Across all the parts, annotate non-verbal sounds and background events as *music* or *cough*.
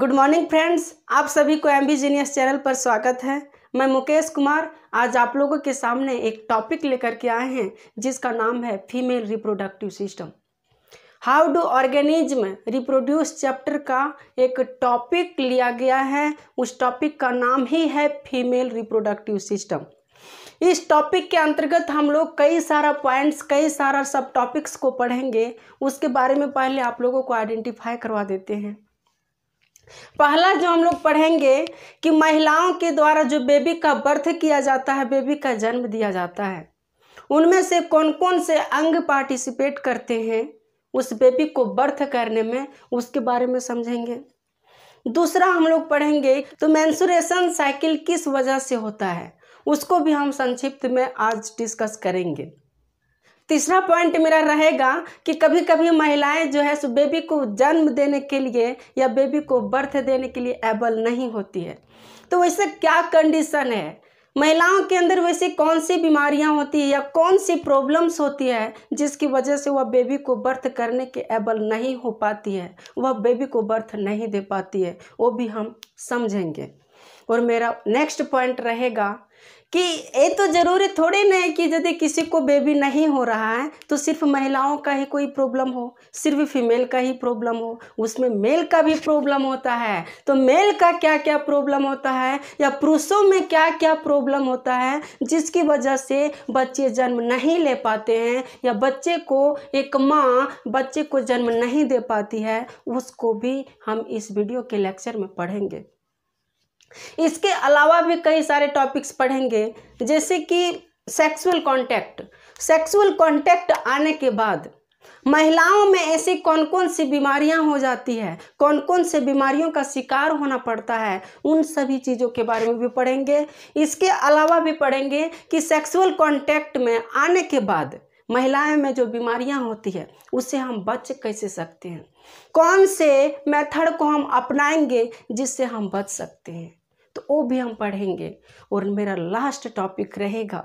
good morning friends आप सभी को एम बी जीनियस चैनल पर स्वागत है मैं मुकेश कुमार आज आप लोगों के सामने एक टॉपिक लेकर के आए हैं जिसका नाम है female reproductive system how do organism reproduce chapter का एक टॉपिक लिया गया है उस टॉपिक का नाम ही है फीमेल रिप्रोडक्टिव सिस्टम इस टॉपिक के अंतर्गत हम लोग कई सारा पॉइंट्स कई सारा सब टॉपिक्स को पढ़ेंगे उसके बारे में पहले आप लोगों को आइडेंटिफाई करवा देते हैं पहला जो हम लोग पढ़ेंगे कि महिलाओं के द्वारा जो बेबी का बर्थ किया जाता है बेबी का जन्म दिया जाता है उनमें से कौन कौन से अंग पार्टिसिपेट करते हैं उस बेबी को बर्थ करने में उसके बारे में समझेंगे दूसरा हम लोग पढ़ेंगे तो मैंसुरेशन साइकिल किस वजह से होता है उसको भी हम संक्षिप्त में आज डिस्कस करेंगे तीसरा पॉइंट मेरा रहेगा कि कभी कभी महिलाएं जो है सो बेबी को जन्म देने के लिए या बेबी को बर्थ देने के लिए एबल नहीं होती है तो वैसे क्या कंडीशन है महिलाओं के अंदर वैसे कौन सी बीमारियां होती है या कौन सी प्रॉब्लम्स होती है जिसकी वजह से वह बेबी को बर्थ करने के एबल नहीं हो पाती है वह बेबी को बर्थ नहीं दे पाती है वो भी हम समझेंगे और मेरा नेक्स्ट पॉइंट रहेगा कि ये तो ज़रूरी थोड़ी ना है कि यदि किसी को बेबी नहीं हो रहा है तो सिर्फ महिलाओं का ही कोई प्रॉब्लम हो सिर्फ फीमेल का ही प्रॉब्लम हो उसमें मेल का भी प्रॉब्लम होता है तो मेल का क्या क्या प्रॉब्लम होता है या पुरुषों में क्या क्या प्रॉब्लम होता है जिसकी वजह से बच्चे जन्म नहीं ले पाते हैं या बच्चे को एक माँ बच्चे को जन्म नहीं दे पाती है उसको भी हम इस वीडियो के लेक्चर में पढ़ेंगे इसके अलावा भी कई सारे टॉपिक्स पढ़ेंगे जैसे कि सेक्सुअल कॉन्टैक्ट सेक्सुअल कॉन्टैक्ट आने के बाद महिलाओं में ऐसी कौन कौन सी बीमारियां हो जाती है कौन कौन से बीमारियों का शिकार होना पड़ता है उन सभी चीज़ों के बारे में भी पढ़ेंगे इसके अलावा भी पढ़ेंगे कि सेक्सुअल कॉन्टैक्ट में आने के बाद महिलाएं में जो बीमारियां होती है उससे हम बच कैसे सकते हैं कौन से मेथड को हम अपनाएंगे जिससे हम बच सकते हैं तो वो भी हम पढ़ेंगे और मेरा लास्ट टॉपिक रहेगा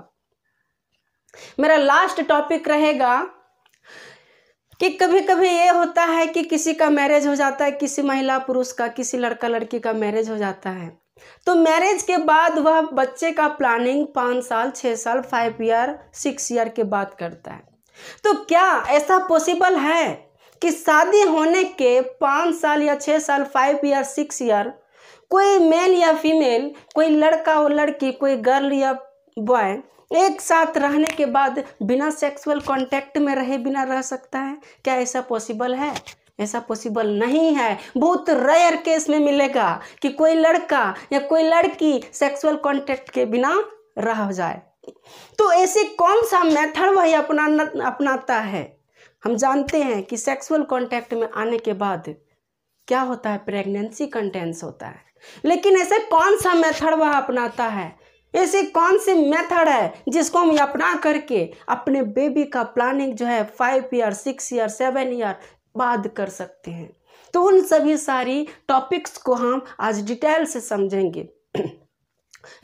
मेरा लास्ट टॉपिक रहेगा कि कभी कभी ये होता है कि किसी का मैरिज हो जाता है किसी महिला पुरुष का किसी लड़का लड़की का मैरिज हो जाता है तो मैरिज के बाद वह बच्चे का प्लानिंग पाँच साल छः साल फाइव ईयर सिक्स ईयर के बाद करता है तो क्या ऐसा पॉसिबल है कि शादी होने के पाँच साल या छः साल फाइव ईयर सिक्स ईयर कोई मेल या फीमेल कोई लड़का और लड़की कोई गर्ल या बॉय एक साथ रहने के बाद बिना सेक्सुअल कांटेक्ट में रहे बिना रह सकता है क्या ऐसा पॉसिबल है ऐसा पॉसिबल नहीं है बहुत रेयर केस में मिलेगा कि कोई लड़का या कोई लड़की सेक्सुअल कांटेक्ट के बिना रह जाए तो ऐसे कौन सा मेथड वही अपना अपनाता है हम जानते हैं कि सेक्सुअल कांटेक्ट में आने के बाद क्या होता है प्रेगनेंसी कंटेंस होता है लेकिन ऐसे कौन सा मेथड वह अपनाता है ऐसे कौन सी मेथड है जिसको हम अपना करके अपने बेबी का प्लानिंग जो है five year six year seven year बाद कर सकते हैं तो उन सभी सारी टॉपिक्स को हम आज डिटेल से समझेंगे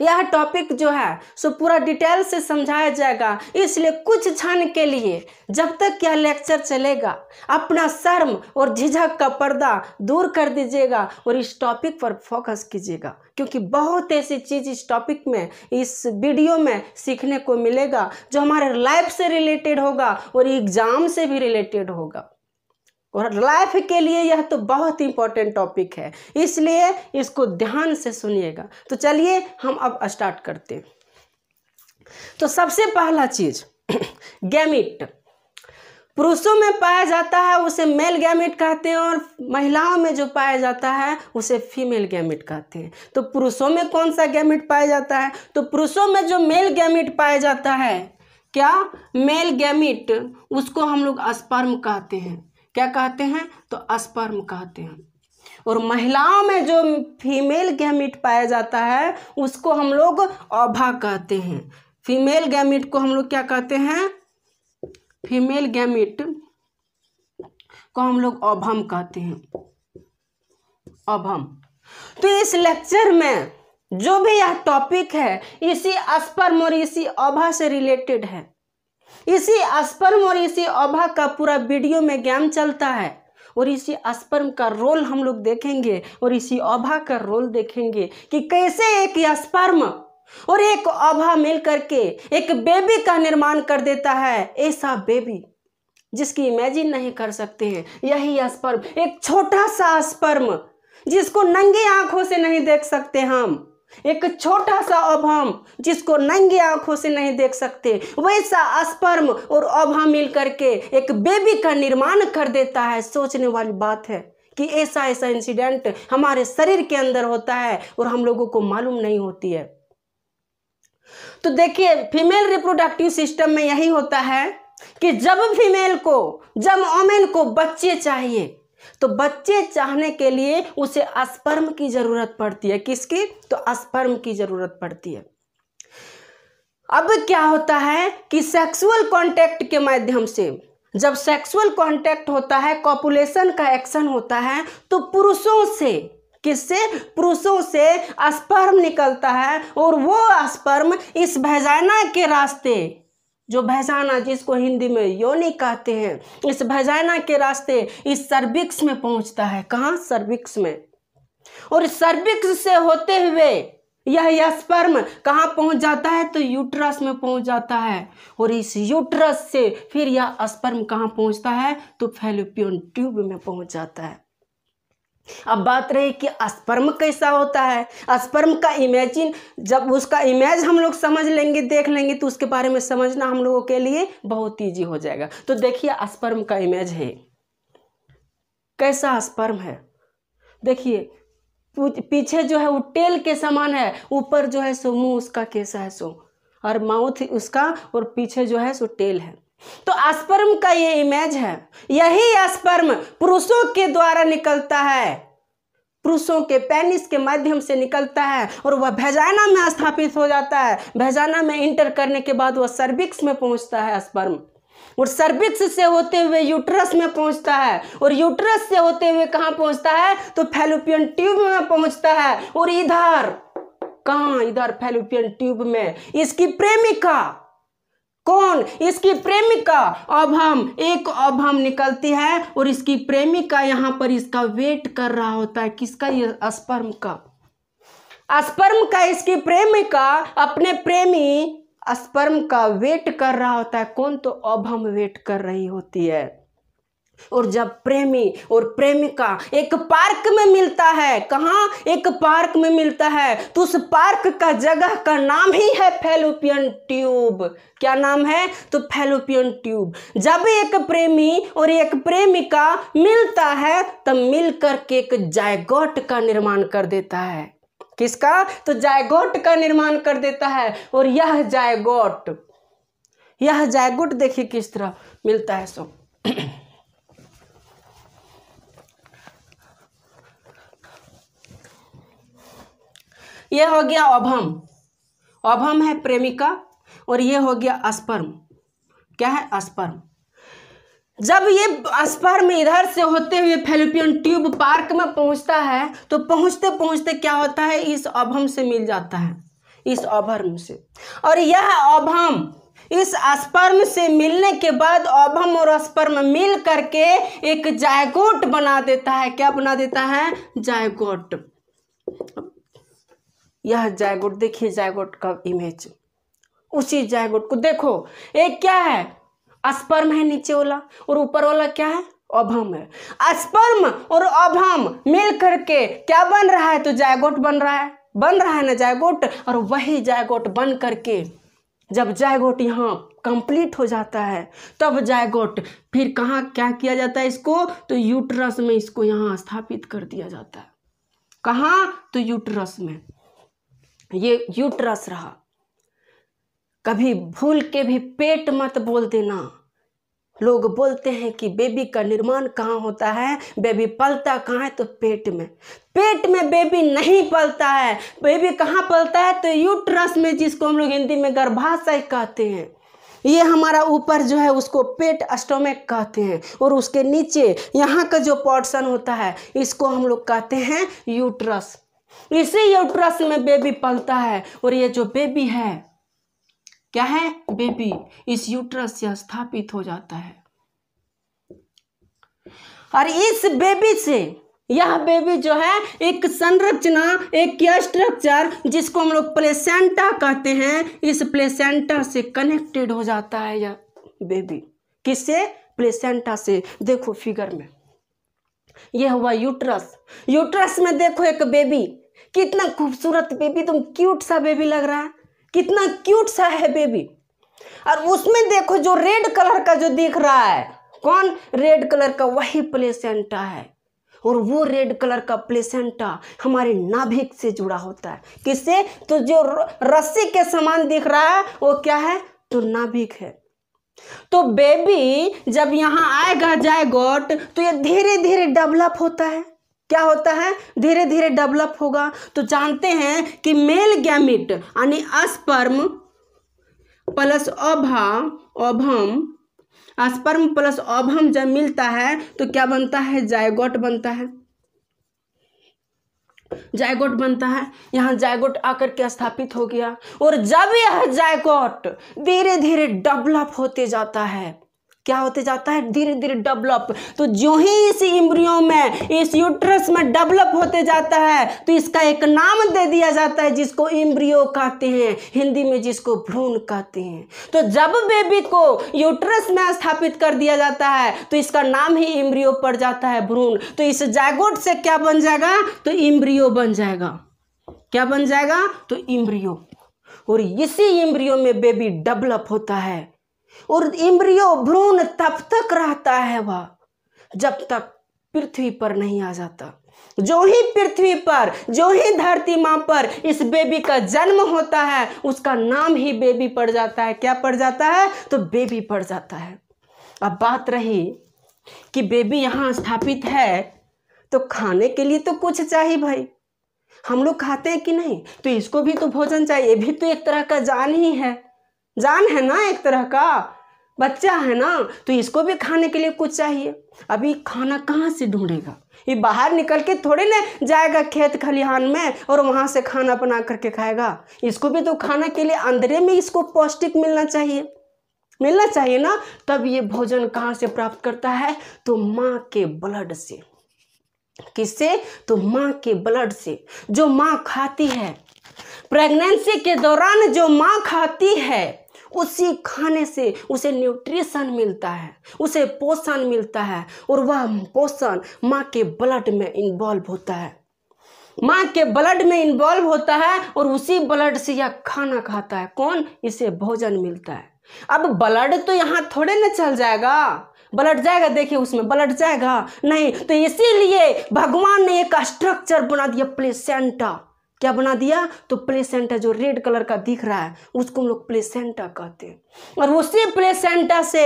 यह टॉपिक जो है सो पूरा डिटेल से समझाया जाएगा इसलिए कुछ क्षण के लिए जब तक यह लेक्चर चलेगा अपना शर्म और झिझक का पर्दा दूर कर दीजिएगा और इस टॉपिक पर फोकस कीजिएगा क्योंकि बहुत ऐसी चीज़ इस टॉपिक में इस वीडियो में सीखने को मिलेगा जो हमारे लाइफ से रिलेटेड होगा और एग्ज़ाम से भी रिलेटेड होगा और लाइफ के लिए यह तो बहुत इंपॉर्टेंट टॉपिक है इसलिए इसको ध्यान से सुनिएगा तो चलिए हम अब स्टार्ट करते हैं तो सबसे पहला चीज गैमिट *clears throat* पुरुषों में पाया जाता है उसे मेल गैमिट कहते हैं और महिलाओं में जो पाया जाता है उसे फीमेल गैमिट कहते हैं तो पुरुषों में कौन सा गैमिट पाया जाता है तो पुरुषों में जो मेल गैमिट पाया जाता है क्या मेल गैमिट उसको हम लोग स्पर्म कहते हैं क्या कहते हैं तो अस्पर्म कहते हैं और महिलाओं में जो फीमेल गैमिट पाया जाता है उसको हम लोग अभा कहते हैं फीमेल गैमिट को हम लोग क्या कहते हैं फीमेल गैमिट को हम लोग अभम कहते हैं अभम तो इस लेक्चर में जो भी यह टॉपिक है इसी अस्पर्म और इसी अभा से रिलेटेड है इसी स्पर्म और इसी अभा का पूरा वीडियो में ज्ञान चलता है और इसी स्पर्म का रोल हम लोग देखेंगे और इसी अभा का रोल देखेंगे कि कैसे एक स्पर्म और एक अभा मिल करके एक बेबी का निर्माण कर देता है ऐसा बेबी जिसकी इमेजिन नहीं कर सकते हैं यही स्पर्म एक छोटा सा स्पर्म जिसको नंगे आंखों से नहीं देख सकते हम एक छोटा सा अभाम जिसको नंगी आंखों से नहीं देख सकते वैसा अस्पर्म और अभाम मिल करके एक बेबी का निर्माण कर देता है सोचने वाली बात है कि ऐसा ऐसा इंसिडेंट हमारे शरीर के अंदर होता है और हम लोगों को मालूम नहीं होती है तो देखिए फीमेल रिप्रोडक्टिव सिस्टम में यही होता है कि जब फीमेल को जब ओमेन को बच्चे चाहिए तो बच्चे चाहने के लिए उसे अस्पर्म की ज़रूरत पड़ती है किसकी तो अस्पर्म की ज़रूरत पड़ती है अब क्या होता है कि सेक्सुअल कांटेक्ट के माध्यम से जब सेक्सुअल कांटेक्ट होता है कॉपुलेशन का एक्शन होता है तो पुरुषों से किससे पुरुषों से अस्पर्म निकलता है और वो अस्पर्म इस भैजाना के रास्ते जो भैजाना जिसको हिंदी में योनि कहते हैं इस भैजाना के रास्ते इस सर्विक्स में पहुंचता है कहाँ सर्विक्स में और सर्विक्स से होते हुए यह स्पर्म कहाँ पहुंच जाता है तो यूट्रस में पहुंच जाता है और इस यूट्रस से फिर यह स्पर्म कहाँ पहुंचता है तो फेलोपियन ट्यूब में पहुंच जाता है अब बात रही कि अस्पर्म कैसा होता है अस्पर्म का इमेजिन जब उसका इमेज हम लोग समझ लेंगे देख लेंगे तो उसके बारे में समझना हम लोगों के लिए बहुत ईजी हो जाएगा तो देखिए अस्पर्म का इमेज है कैसा अस्पर्म है देखिए पीछे जो है वो टेल के समान है ऊपर जो है सो मुंह उसका कैसा है सो और माउथ उसका और पीछे जो है सो टेल है तो अस्पर्म का ये इमेज है यही अस्पर्म पुरुषों के द्वारा निकलता है पुरुषों के पेनिस के माध्यम से निकलता है और वह भेजाना में स्थापित हो जाता है भेजाना में इंटर करने के बाद वह सर्विक्स में पहुंचता है स्पर्म और सर्विक्स से होते हुए यूट्रस में पहुंचता है और यूट्रस से होते हुए कहाँ पहुंचता है तो फेलोपियन ट्यूब में पहुंचता है और इधर कहाँ इधर फेलोपियन ट्यूब में इसकी प्रेमिका कौन इसकी प्रेमिका अब हम एक अब हम निकलती है और इसकी प्रेमिका यहां पर इसका वेट कर रहा होता है किसका ये अस्पर्म का अस्पर्म का इसकी प्रेमिका अपने प्रेमी अस्पर्म का वेट कर रहा होता है कौन तो अब हम वेट कर रही होती है और जब प्रेमी और प्रेमिका एक पार्क में मिलता है कहाँ एक पार्क में मिलता है तो उस पार्क का जगह का नाम ही है फेलोपियन ट्यूब क्या नाम है तो फेलोपियन ट्यूब जब एक प्रेमी और एक प्रेमिका मिलता है तब मिलकर के एक जायगोट का निर्माण कर देता है किसका तो जायगोट का निर्माण कर देता है और यह जायगोट यह जायगोट देखिए किस तरह मिलता है सो *clears throat* ये हो गया अभम अभम है प्रेमिका और ये हो गया अस्पर्म क्या है अस्पर्म जब ये स्पर्म इधर से होते हुए फेलिपियन ट्यूब पार्क में पहुंचता है तो पहुंचते पहुंचते क्या होता है इस अभम से मिल जाता है इस अभर्म से और यह अभम इस अस्पर्म से मिलने के बाद अभम और अस्पर्म मिल करके एक जायगोट बना देता है क्या बना देता है जायगोट यह जैगोट देखिए जैगोट का इमेज उसी जैगोट को देखो एक क्या है अस्पर्म है नीचे वाला और ऊपर वाला क्या है अभम है अस्पर्म और अभम मिल करके क्या बन रहा है तो जायगोट बन रहा है बन रहा है ना जायगोट और वही जायगोट बन करके जब जायगोट यहाँ कंप्लीट हो जाता है तब जायगोट फिर कहाँ क्या किया जाता है इसको तो यूट्रस में इसको यहाँ स्थापित कर दिया जाता है कहाँ तो यूट्रस में ये यूट्रस रहा कभी भूल के भी पेट मत बोल देना लोग बोलते हैं कि बेबी का निर्माण कहाँ होता है बेबी पलता कहाँ है तो पेट में पेट में बेबी नहीं पलता है बेबी कहाँ पलता है तो यूट्रस में जिसको हम लोग हिंदी में गर्भाशय कहते हैं ये हमारा ऊपर जो है उसको पेट अस्टोमेक कहते हैं और उसके नीचे यहाँ का जो पोर्शन होता है इसको हम लोग कहते हैं यूट्रस इसी यूट्रस में बेबी पलता है और ये जो बेबी है क्या है बेबी इस यूट्रस से स्थापित हो जाता है और इस बेबी से यह बेबी जो है एक संरचना एक स्ट्रक्चर जिसको हम लोग प्लेसेंटा कहते हैं इस प्लेसेंटा से कनेक्टेड हो जाता है यह बेबी किससे प्लेसेंटा से देखो फिगर में यह हुआ यूट्रस यूट्रस में देखो एक बेबी कितना खूबसूरत बेबी तुम क्यूट सा बेबी लग रहा है कितना क्यूट सा है बेबी और उसमें देखो जो रेड कलर का जो दिख रहा है कौन रेड कलर का वही प्लेसेंटा है और वो रेड कलर का प्लेसेंटा हमारे नाभिक से जुड़ा होता है किससे तो जो रस्सी के समान दिख रहा है वो क्या है तो नाभिक है तो बेबी जब यहां आएगा जाएगा तो ये धीरे धीरे डेवलप होता है क्या होता है धीरे धीरे डेवलप होगा तो जानते हैं कि मेल गैमिट यानी अस्पर्म प्लस अभा अभम अस्पर्म प्लस अभम जब मिलता है तो क्या बनता है जायगोट बनता है जायगोट बनता है यहां जायगोट आकर के स्थापित हो गया और जब यह जायगोट धीरे धीरे डेवलप होते जाता है क्या होते जाता है धीरे धीरे डेवलप तो जो ही इस इम्रियो में इस यूट्रस में डेवलप होते जाता है तो इसका एक नाम दे दिया जाता है जिसको इम्रियो कहते हैं हिंदी में जिसको भ्रूण कहते हैं तो जब बेबी को यूट्रस में स्थापित कर दिया जाता है तो इसका नाम ही इम्रियो पड़ जाता है भ्रूण तो इस जैगोट से क्या बन जाएगा तो इम्रियो बन जाएगा क्या बन जाएगा तो इम्रियो और इसी इम्रियो में बेबी डेवलप होता है और इम्रियो भ्रूण तब तक रहता है वह जब तक पृथ्वी पर नहीं आ जाता जो ही पृथ्वी पर जो ही धरती माँ पर इस बेबी का जन्म होता है उसका नाम ही बेबी पड़ जाता है क्या पड़ जाता है तो बेबी पड़ जाता है अब बात रही कि बेबी यहाँ स्थापित है तो खाने के लिए तो कुछ चाहिए भाई हम लोग खाते हैं कि नहीं तो इसको भी तो भोजन चाहिए ये भी तो एक तरह का जान ही है जान है ना एक तरह का बच्चा है ना तो इसको भी खाने के लिए कुछ चाहिए अभी खाना कहाँ से ढूंढेगा ये बाहर निकल के थोड़े ना जाएगा खेत खलिहान में और वहाँ से खाना बना करके खाएगा इसको भी तो खाना के लिए अंदरे में इसको पौष्टिक मिलना चाहिए मिलना चाहिए ना तब ये भोजन कहाँ से प्राप्त करता है तो माँ के ब्लड से किससे तो माँ के ब्लड से जो माँ खाती है प्रेगनेंसी के दौरान जो माँ खाती है उसी खाने से उसे न्यूट्रिशन मिलता है उसे पोषण मिलता है और वह पोषण माँ के ब्लड में इन्वॉल्व होता है माँ के ब्लड में इन्वॉल्व होता है और उसी ब्लड से यह खाना खाता है कौन इसे भोजन मिलता है अब ब्लड तो यहाँ थोड़े ना चल जाएगा ब्लड जाएगा देखिए उसमें ब्लड जाएगा नहीं तो इसीलिए भगवान ने एक स्ट्रक्चर बना दिया प्लेसेंटा क्या बना दिया तो प्लेसेंटा जो रेड कलर का दिख रहा है उसको हम लोग प्लेसेंटा कहते हैं और उसी प्लेसेंटा से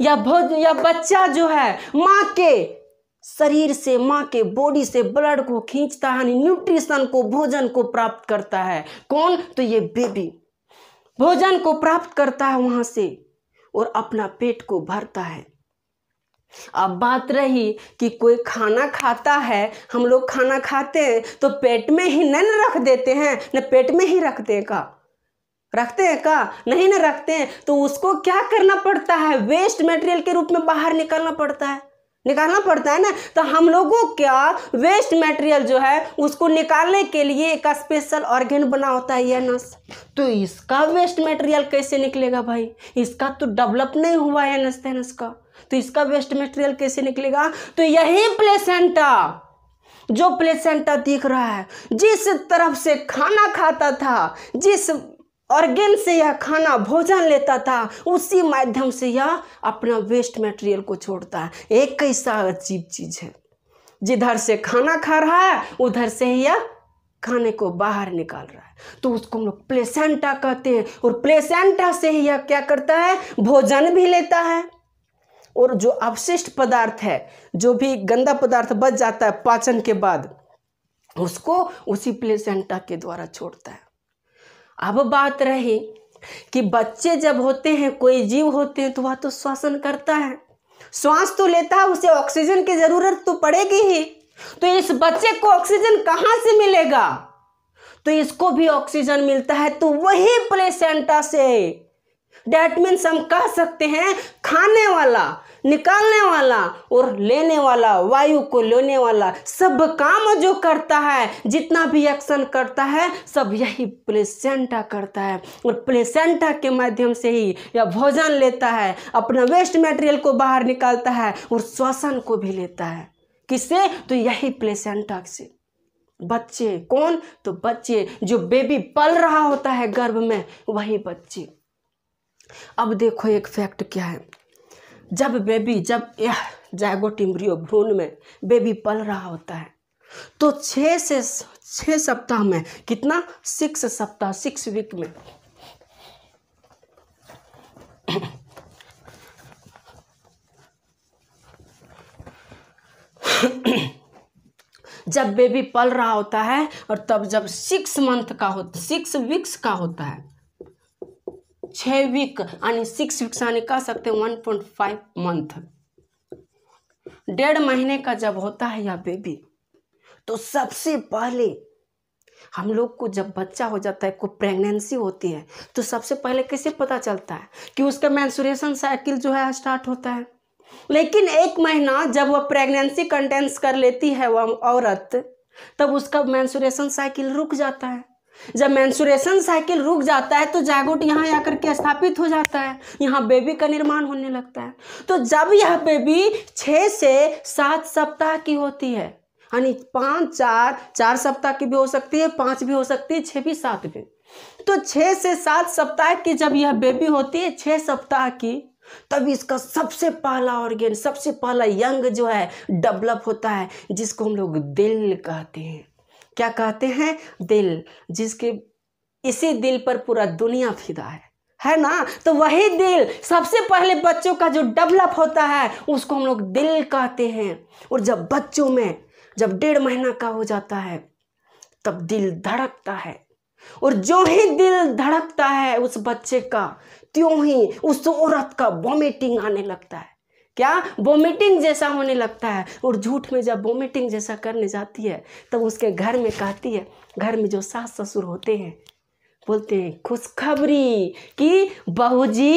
या भोज या बच्चा जो है माँ के शरीर से माँ के बॉडी से ब्लड को खींचता है न्यूट्रिशन को भोजन को प्राप्त करता है कौन तो ये बेबी भोजन को प्राप्त करता है वहां से और अपना पेट को भरता है अब बात रही कि कोई खाना खाता है हम लोग खाना खाते हैं तो पेट में ही न रख देते हैं न पेट में ही रख देगा रखते हैं का नहीं ना रखते हैं तो उसको क्या करना पड़ता है वेस्ट मटेरियल के रूप में बाहर निकालना पड़ता है निकालना पड़ता है ना तो हम लोगों क्या वेस्ट मटेरियल जो है उसको निकालने के लिए एक स्पेशल ऑर्गेन बना होता है यह नस तो इसका वेस्ट मटेरियल कैसे निकलेगा भाई इसका तो डेवलप नहीं हुआ है नस का तो इसका वेस्ट मटेरियल कैसे निकलेगा तो यही प्लेसेंटा जो प्लेसेंटा दिख रहा है जिस तरफ से खाना खाता था जिस ऑर्गेन से यह खाना भोजन लेता था उसी माध्यम से यह अपना वेस्ट मटेरियल को छोड़ता है एक कैसा अजीब चीज है जिधर से खाना खा रहा है उधर से ही यह खाने को बाहर निकाल रहा है तो उसको हम लोग प्लेसेंटा कहते हैं और प्लेसेंटा से ही यह क्या करता है भोजन भी लेता है और जो अवशिष्ट पदार्थ है जो भी गंदा पदार्थ बच जाता है पाचन के बाद उसको उसी प्लेसेंटा के द्वारा छोड़ता है अब बात रही कि बच्चे जब होते हैं कोई जीव होते हैं तो वह तो श्वासन करता है श्वास तो लेता है उसे ऑक्सीजन की जरूरत तो पड़ेगी ही तो इस बच्चे को ऑक्सीजन कहाँ से मिलेगा तो इसको भी ऑक्सीजन मिलता है तो वही प्लेसेंटा से डेट मीन्स हम कह सकते हैं खाने वाला निकालने वाला और लेने वाला वायु को लेने वाला सब काम जो करता है जितना भी एक्शन करता है सब यही प्लेसेंटा करता है और प्लेसेंटा के माध्यम से ही या भोजन लेता है अपना वेस्ट मटेरियल को बाहर निकालता है और श्वसन को भी लेता है किससे तो यही प्लेसेंटा से बच्चे कौन तो बच्चे जो बेबी पल रहा होता है गर्भ में वही बच्चे अब देखो एक फैक्ट क्या है जब बेबी जब यह जैगोट टिमरियो भ्रूण में बेबी पल रहा होता है तो छः से छः सप्ताह में कितना सिक्स सप्ताह सिक्स वीक में जब बेबी पल रहा होता है और तब जब सिक्स मंथ का होता सिक्स वीक्स का होता है छ वीक यानी सिक्स वीक्स यानी कह सकते वन पॉइंट फाइव मंथ डेढ़ महीने का जब होता है या बेबी तो सबसे पहले हम लोग को जब बच्चा हो जाता है कोई प्रेगनेंसी होती है तो सबसे पहले कैसे पता चलता है कि उसका मैंसुरेशन साइकिल जो है स्टार्ट होता है लेकिन एक महीना जब वह प्रेगनेंसी कंटेंस कर लेती है वह औरत तब उसका मैंसुरेशन साइकिल रुक जाता है जब मैंसुरेशन साइकिल रुक जाता है तो जागोट यहाँ आकर के स्थापित हो जाता है यहाँ बेबी का निर्माण होने लगता है तो जब यह बेबी छः से सात सप्ताह की होती है यानी पाँच चार चार सप्ताह की भी हो सकती है पाँच भी हो सकती है छः भी सात भी तो छः से सात सप्ताह की जब यह बेबी होती है छः सप्ताह की तब इसका सबसे पहला ऑर्गेन सबसे पहला यंग जो है डेवलप होता है जिसको हम लोग दिल कहते हैं क्या कहते हैं दिल जिसके इसी दिल पर पूरा दुनिया फिदा है है ना तो वही दिल सबसे पहले बच्चों का जो डेवलप होता है उसको हम लोग दिल कहते हैं और जब बच्चों में जब डेढ़ महीना का हो जाता है तब दिल धड़कता है और जो ही दिल धड़कता है उस बच्चे का त्यों ही उस औरत का वॉमिटिंग आने लगता है क्या वोमिटिंग जैसा होने लगता है और झूठ में जब वोमिटिंग जैसा करने जाती है तब तो उसके घर में कहती है घर में जो सास ससुर होते हैं बोलते हैं खुशखबरी कि बहू जी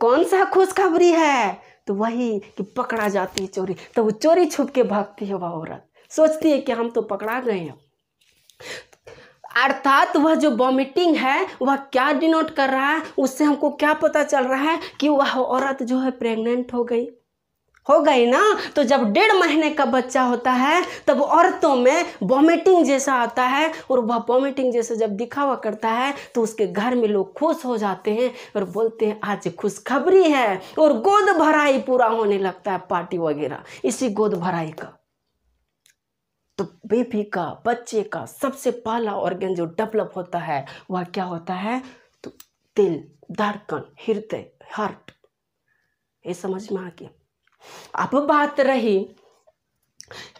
कौन सा खुशखबरी है तो वही कि पकड़ा जाती है चोरी तो वो चोरी छुप के भागती है वह औरत सोचती है कि हम तो पकड़ा गए हैं अर्थात वह जो वॉमिटिंग है वह क्या डिनोट कर रहा है उससे हमको क्या पता चल रहा है कि वह औरत जो है प्रेग्नेंट हो गई हो गई ना तो जब डेढ़ महीने का बच्चा होता है तब औरतों में वॉमिटिंग जैसा आता है और वह वॉमिटिंग जैसा जब दिखावा करता है तो उसके घर में लोग खुश हो जाते हैं और बोलते हैं आज खुशखबरी है और गोद भराई पूरा होने लगता है पार्टी वगैरह इसी गोद भराई का तो बेबी का बच्चे का सबसे पहला ऑर्गेन जो डेवलप होता है वह क्या होता है तो दिल धड़कन हृदय हार्ट ये समझ में आ गया अब बात रही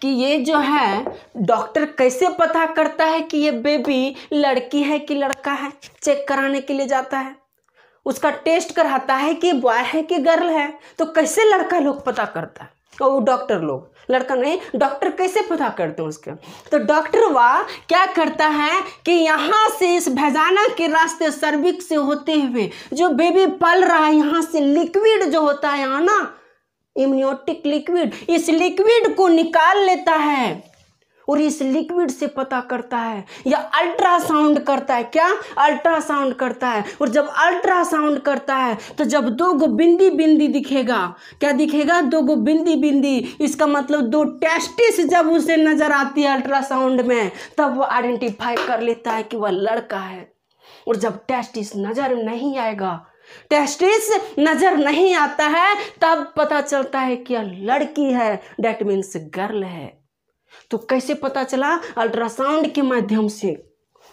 कि ये जो है डॉक्टर कैसे पता करता है कि ये बेबी लड़की है कि लड़का है चेक कराने के लिए जाता है उसका टेस्ट कराता है कि बॉय है कि गर्ल है तो कैसे लड़का लोग पता करता है वो डॉक्टर लोग लड़का नहीं डॉक्टर कैसे पता करते हैं उसके तो डॉक्टर वा क्या करता है कि यहाँ से इस भैजाना के रास्ते सर्विक से होते हुए जो बेबी पल रहा है यहाँ से लिक्विड जो होता है यहाँ ना इम्योटिक लिक्विड इस लिक्विड को निकाल लेता है और इस लिक्विड से पता करता है या अल्ट्रासाउंड करता है क्या अल्ट्रासाउंड करता है और जब अल्ट्रासाउंड करता है तो जब दो गो बिंदी बिंदी दिखेगा क्या दिखेगा दो गो बिंदी बिंदी इसका मतलब दो टेस्टिस जब उसे नज़र आती है अल्ट्रासाउंड में तब वो आइडेंटिफाई कर लेता है कि वह लड़का है और जब टेस्टिस नज़र नहीं आएगा टेस्टिस नजर नहीं आता है तब पता चलता है कि यह लड़की है डेट मीन्स गर्ल है तो कैसे पता चला अल्ट्रासाउंड के माध्यम से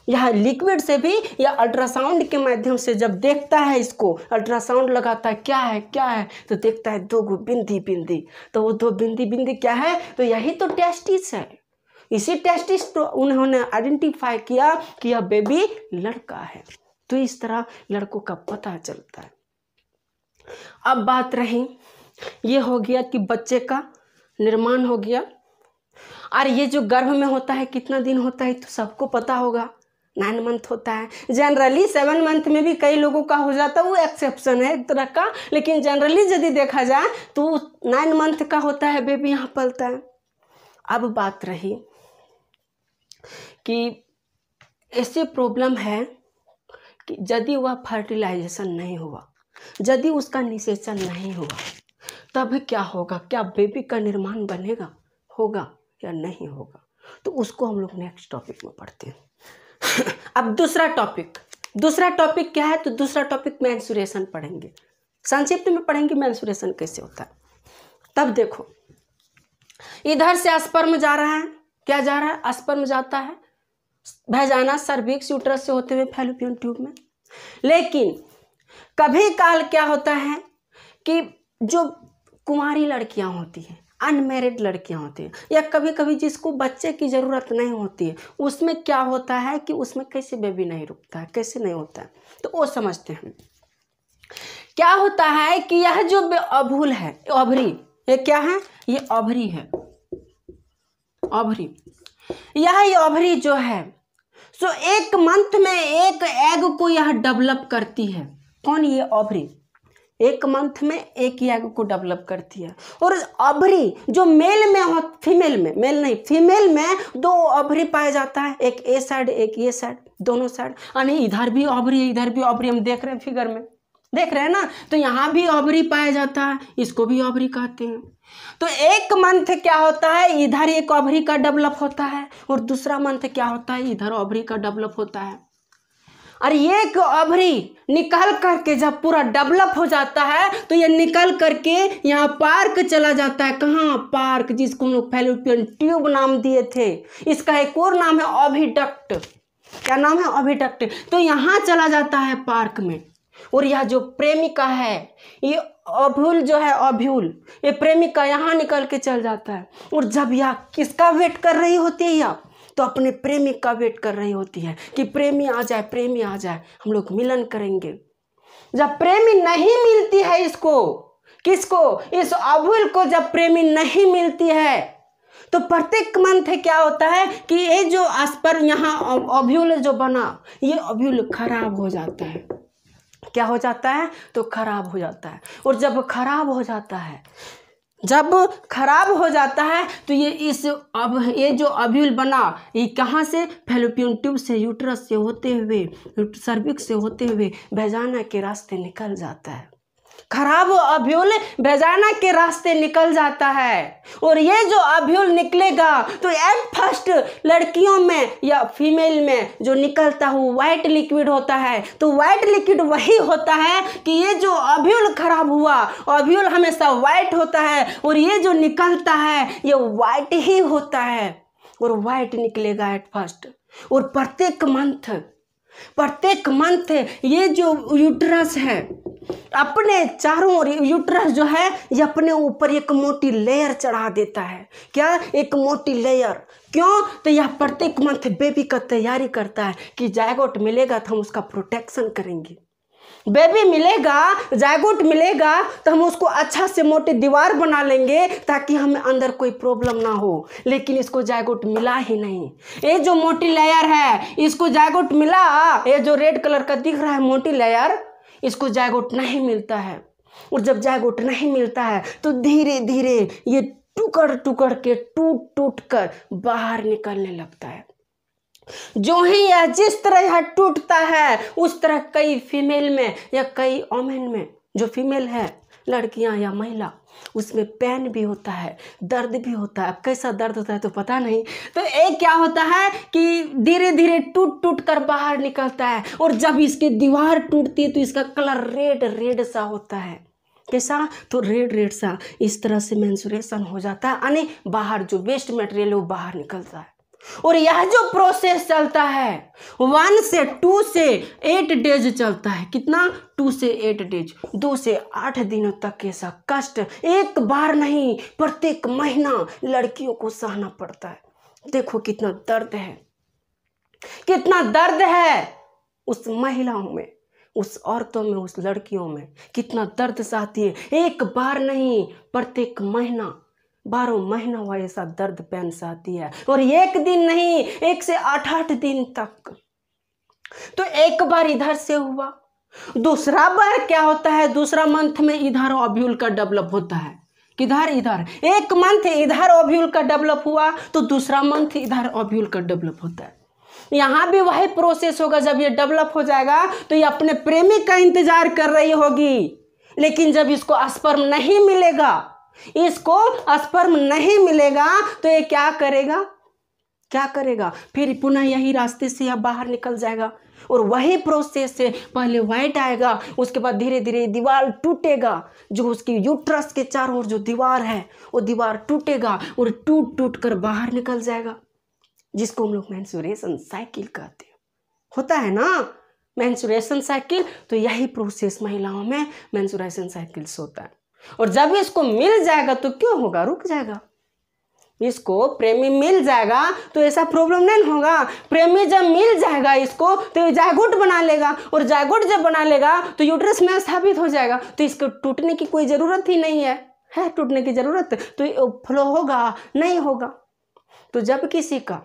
यह लिक्विड से भी या अल्ट्रासाउंड के माध्यम से जब देखता है इसको अल्ट्रासाउंड लगाता है क्या है क्या है तो देखता है दो गो बिंदी बिंदी तो वो दो बिंदी बिंदी क्या है तो यही तो टेस्टिस है इसी टेस्टिस तो उन्होंने आइडेंटिफाई किया कि यह बेबी लड़का है तो इस तरह लड़कों का पता चलता है अब बात रही ये हो गया कि बच्चे का निर्माण हो गया और ये जो गर्भ में होता है कितना दिन होता है तो सबको पता होगा नाइन मंथ होता है जनरली सेवन मंथ में भी कई लोगों का हो जाता है वो एक्सेप्शन है एक तरह का लेकिन जनरली यदि देखा जाए तो नाइन मंथ का होता है बेबी यहाँ पलता है अब बात रही कि ऐसे प्रॉब्लम है कि यदि वह फर्टिलाइजेशन नहीं हुआ यदि उसका निषेचन नहीं हुआ तब क्या होगा क्या बेबी का निर्माण बनेगा होगा या नहीं होगा तो उसको हम लोग नेक्स्ट टॉपिक में पढ़ते हैं *laughs* अब दूसरा टॉपिक दूसरा टॉपिक क्या है तो दूसरा टॉपिक मैंसुरेशन पढ़ेंगे संक्षिप्त में पढ़ेंगे मैंसुरेशन कैसे होता है तब देखो इधर से अस्पर्म जा रहा है क्या जा रहा है अस्पर्म जाता है भैजाना सर्विक्स यूट्रस से होते हुए फैलोपियन ट्यूब में लेकिन कभी काल क्या होता है कि जो कुमारी लड़कियां होती हैं अनमेरिड लड़कियां होती हैं या कभी कभी जिसको बच्चे की ज़रूरत नहीं होती है उसमें क्या होता है कि उसमें कैसे बेबी नहीं रुकता है कैसे नहीं होता है तो वो समझते हैं क्या होता है कि यह जो अभूल है अभरी ये क्या है ये अभरी है अभरी यह ओवरी जो है सो एक मंथ में एक एग को यह डेवलप करती है कौन ये ओवरी एक मंथ में एक ही एग को डेवलप करती है और अभरी जो मेल में हो फीमेल में मेल नहीं फीमेल में दो अभरी पाया जाता है एक ए साइड एक ये साइड दोनों साइड यानी इधर भी अभरी इधर भी अभरी हम देख रहे हैं फिगर में देख रहे हैं ना तो यहाँ भी ऑबरी पाया जाता है इसको भी ऑबरी कहते हैं तो एक मंथ क्या होता है इधर एक ऑबरी का डेवलप होता है और दूसरा मंथ क्या होता है इधर ऑबरी का डेवलप होता है और एक ऑबरी निकल करके जब पूरा डेवलप हो जाता है तो ये निकल करके यहाँ पार्क चला जाता है कहाँ पार्क जिसको हम लोग फेलोपियन ट्यूब नाम दिए थे इसका एक और नाम है ओभिडक्ट क्या नाम है ओभिडक्ट तो यहाँ चला जाता है पार्क में और यह जो प्रेमिका है ये अभूल जो है अभ्यूल ये प्रेमिका यहाँ निकल के चल जाता है और जब यह किसका वेट कर रही होती है यह तो अपने प्रेमी का वेट कर रही होती है कि प्रेमी आ जाए प्रेमी आ जाए हम लोग मिलन करेंगे जब प्रेमी नहीं मिलती है इसको किसको इस अभुल को जब प्रेमी नहीं मिलती है तो प्रत्येक मंथ क्या होता है कि ये जो अस्पर यहाँ अभ्यूल जो बना ये अभ्यूल खराब हो जाता है क्या हो जाता है तो खराब हो जाता है और जब खराब हो जाता है जब खराब हो जाता है तो ये इस अब ये जो अभ्यूल बना ये कहाँ से फेलोपियन ट्यूब से यूट्रस से होते हुए सर्विक से होते हुए भेजाना के रास्ते निकल जाता है खराब अभ्युल भेजाना के रास्ते निकल जाता है और ये जो अभ्युल निकलेगा तो एट फर्स्ट लड़कियों में या फीमेल में जो निकलता हो वाइट लिक्विड होता है तो वाइट लिक्विड वही होता है कि ये जो अभ्युल खराब हुआ अभ्युल हमेशा वाइट होता है और ये जो निकलता है ये वाइट ही होता है और वाइट निकलेगा एट फर्स्ट और प्रत्येक मंथ प्रत्येक मंथ ये जो यूट्रस है अपने चारों ओर यूट्रस जो है ये अपने ऊपर एक मोटी लेयर चढ़ा देता है क्या एक मोटी लेयर क्यों तो यह प्रत्येक मंथ बेबी का तैयारी करता है कि जायगोट मिलेगा तो हम उसका प्रोटेक्शन करेंगे बेबी मिलेगा जायगोट मिलेगा तो हम उसको अच्छा से मोटी दीवार बना लेंगे ताकि हमें अंदर कोई प्रॉब्लम ना हो लेकिन इसको जायगोट मिला ही नहीं ये जो मोटी लेयर है इसको जायगोट मिला ये जो रेड कलर का दिख रहा है मोटी लेयर इसको जायगोट नहीं मिलता है और जब जायगोट नहीं मिलता है तो धीरे धीरे ये टुकड़ टुकड़ के टूट टूट कर बाहर निकलने लगता है जो ही यह जिस तरह यह टूटता है उस तरह कई फीमेल में या कई ओमेन में जो फीमेल है लड़कियां या महिला उसमें पेन भी होता है दर्द भी होता है कैसा दर्द होता है तो पता नहीं तो एक क्या होता है कि धीरे धीरे टूट टूट कर बाहर निकलता है और जब इसकी दीवार टूटती है तो इसका कलर रेड रेड सा होता है कैसा तो रेड रेड सा इस तरह से मैंसुरेशन हो जाता है यानी बाहर जो वेस्ट मटेरियल है वो बाहर निकलता है और यह जो प्रोसेस चलता है वन से टू से एट डेज चलता है कितना टू से एट डेज दो से आठ दिनों तक ऐसा कष्ट एक बार नहीं प्रत्येक महीना लड़कियों को सहना पड़ता है देखो कितना दर्द है कितना दर्द है उस महिलाओं में उस औरतों में उस लड़कियों में कितना दर्द सहती है एक बार नहीं प्रत्येक महीना बारह महीना हुआ ऐसा दर्द पेन सहती है और एक दिन नहीं एक से आठ आठ दिन तक तो एक बार इधर से हुआ दूसरा बार क्या होता है दूसरा मंथ में इधर ऑब्यूल का डेवलप होता है किधर इधर एक मंथ इधर ऑब्यूल का डेवलप हुआ तो दूसरा मंथ इधर ऑब्यूल का डेवलप होता है यहां भी वही प्रोसेस होगा जब ये डेवलप हो जाएगा तो ये अपने प्रेमी का इंतजार कर रही होगी लेकिन जब इसको स्पर्म नहीं मिलेगा इसको स्पर्म नहीं मिलेगा तो ये क्या करेगा क्या करेगा फिर पुनः यही रास्ते से यह बाहर निकल जाएगा और वही प्रोसेस से पहले वाइट आएगा उसके बाद धीरे धीरे दीवार टूटेगा जो उसकी यूट्रस के चारों ओर जो दीवार है वो दीवार टूटेगा और टूट टूट कर बाहर निकल जाएगा जिसको हम लोग मैंसुरेशन साइकिल कहते हैं होता है ना मैंसुरेशन साइकिल तो यही प्रोसेस महिलाओं में मैंसुरेशन साइकिल्स होता है और जब इसको मिल जाएगा तो क्यों होगा रुक जाएगा इसको प्रेमी मिल जाएगा तो ऐसा प्रॉब्लम नहीं होगा प्रेमी जब मिल जाएगा इसको तो जायगुट बना लेगा और जायगुट जब बना लेगा तो यूट्रस में स्थापित हो जाएगा तो इसको टूटने की कोई ज़रूरत ही नहीं है है टूटने की ज़रूरत तो फ्लो होगा नहीं होगा तो जब किसी का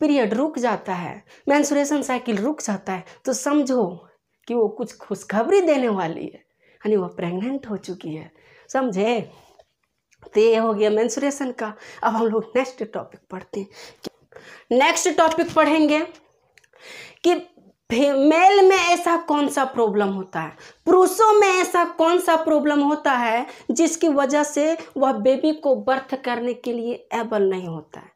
पीरियड रुक जाता है मैंसुरेशन साइकिल रुक जाता है तो समझो कि वो कुछ खुशखबरी देने वाली है यानी वह प्रेग्नेंट हो चुकी है समझे तो ये हो गया मैंसुरेशन का अब हम लोग नेक्स्ट टॉपिक पढ़ते हैं नेक्स्ट टॉपिक पढ़ेंगे कि मेल में ऐसा कौन सा प्रॉब्लम होता है पुरुषों में ऐसा कौन सा प्रॉब्लम होता है जिसकी वजह से वह बेबी को बर्थ करने के लिए एबल नहीं होता है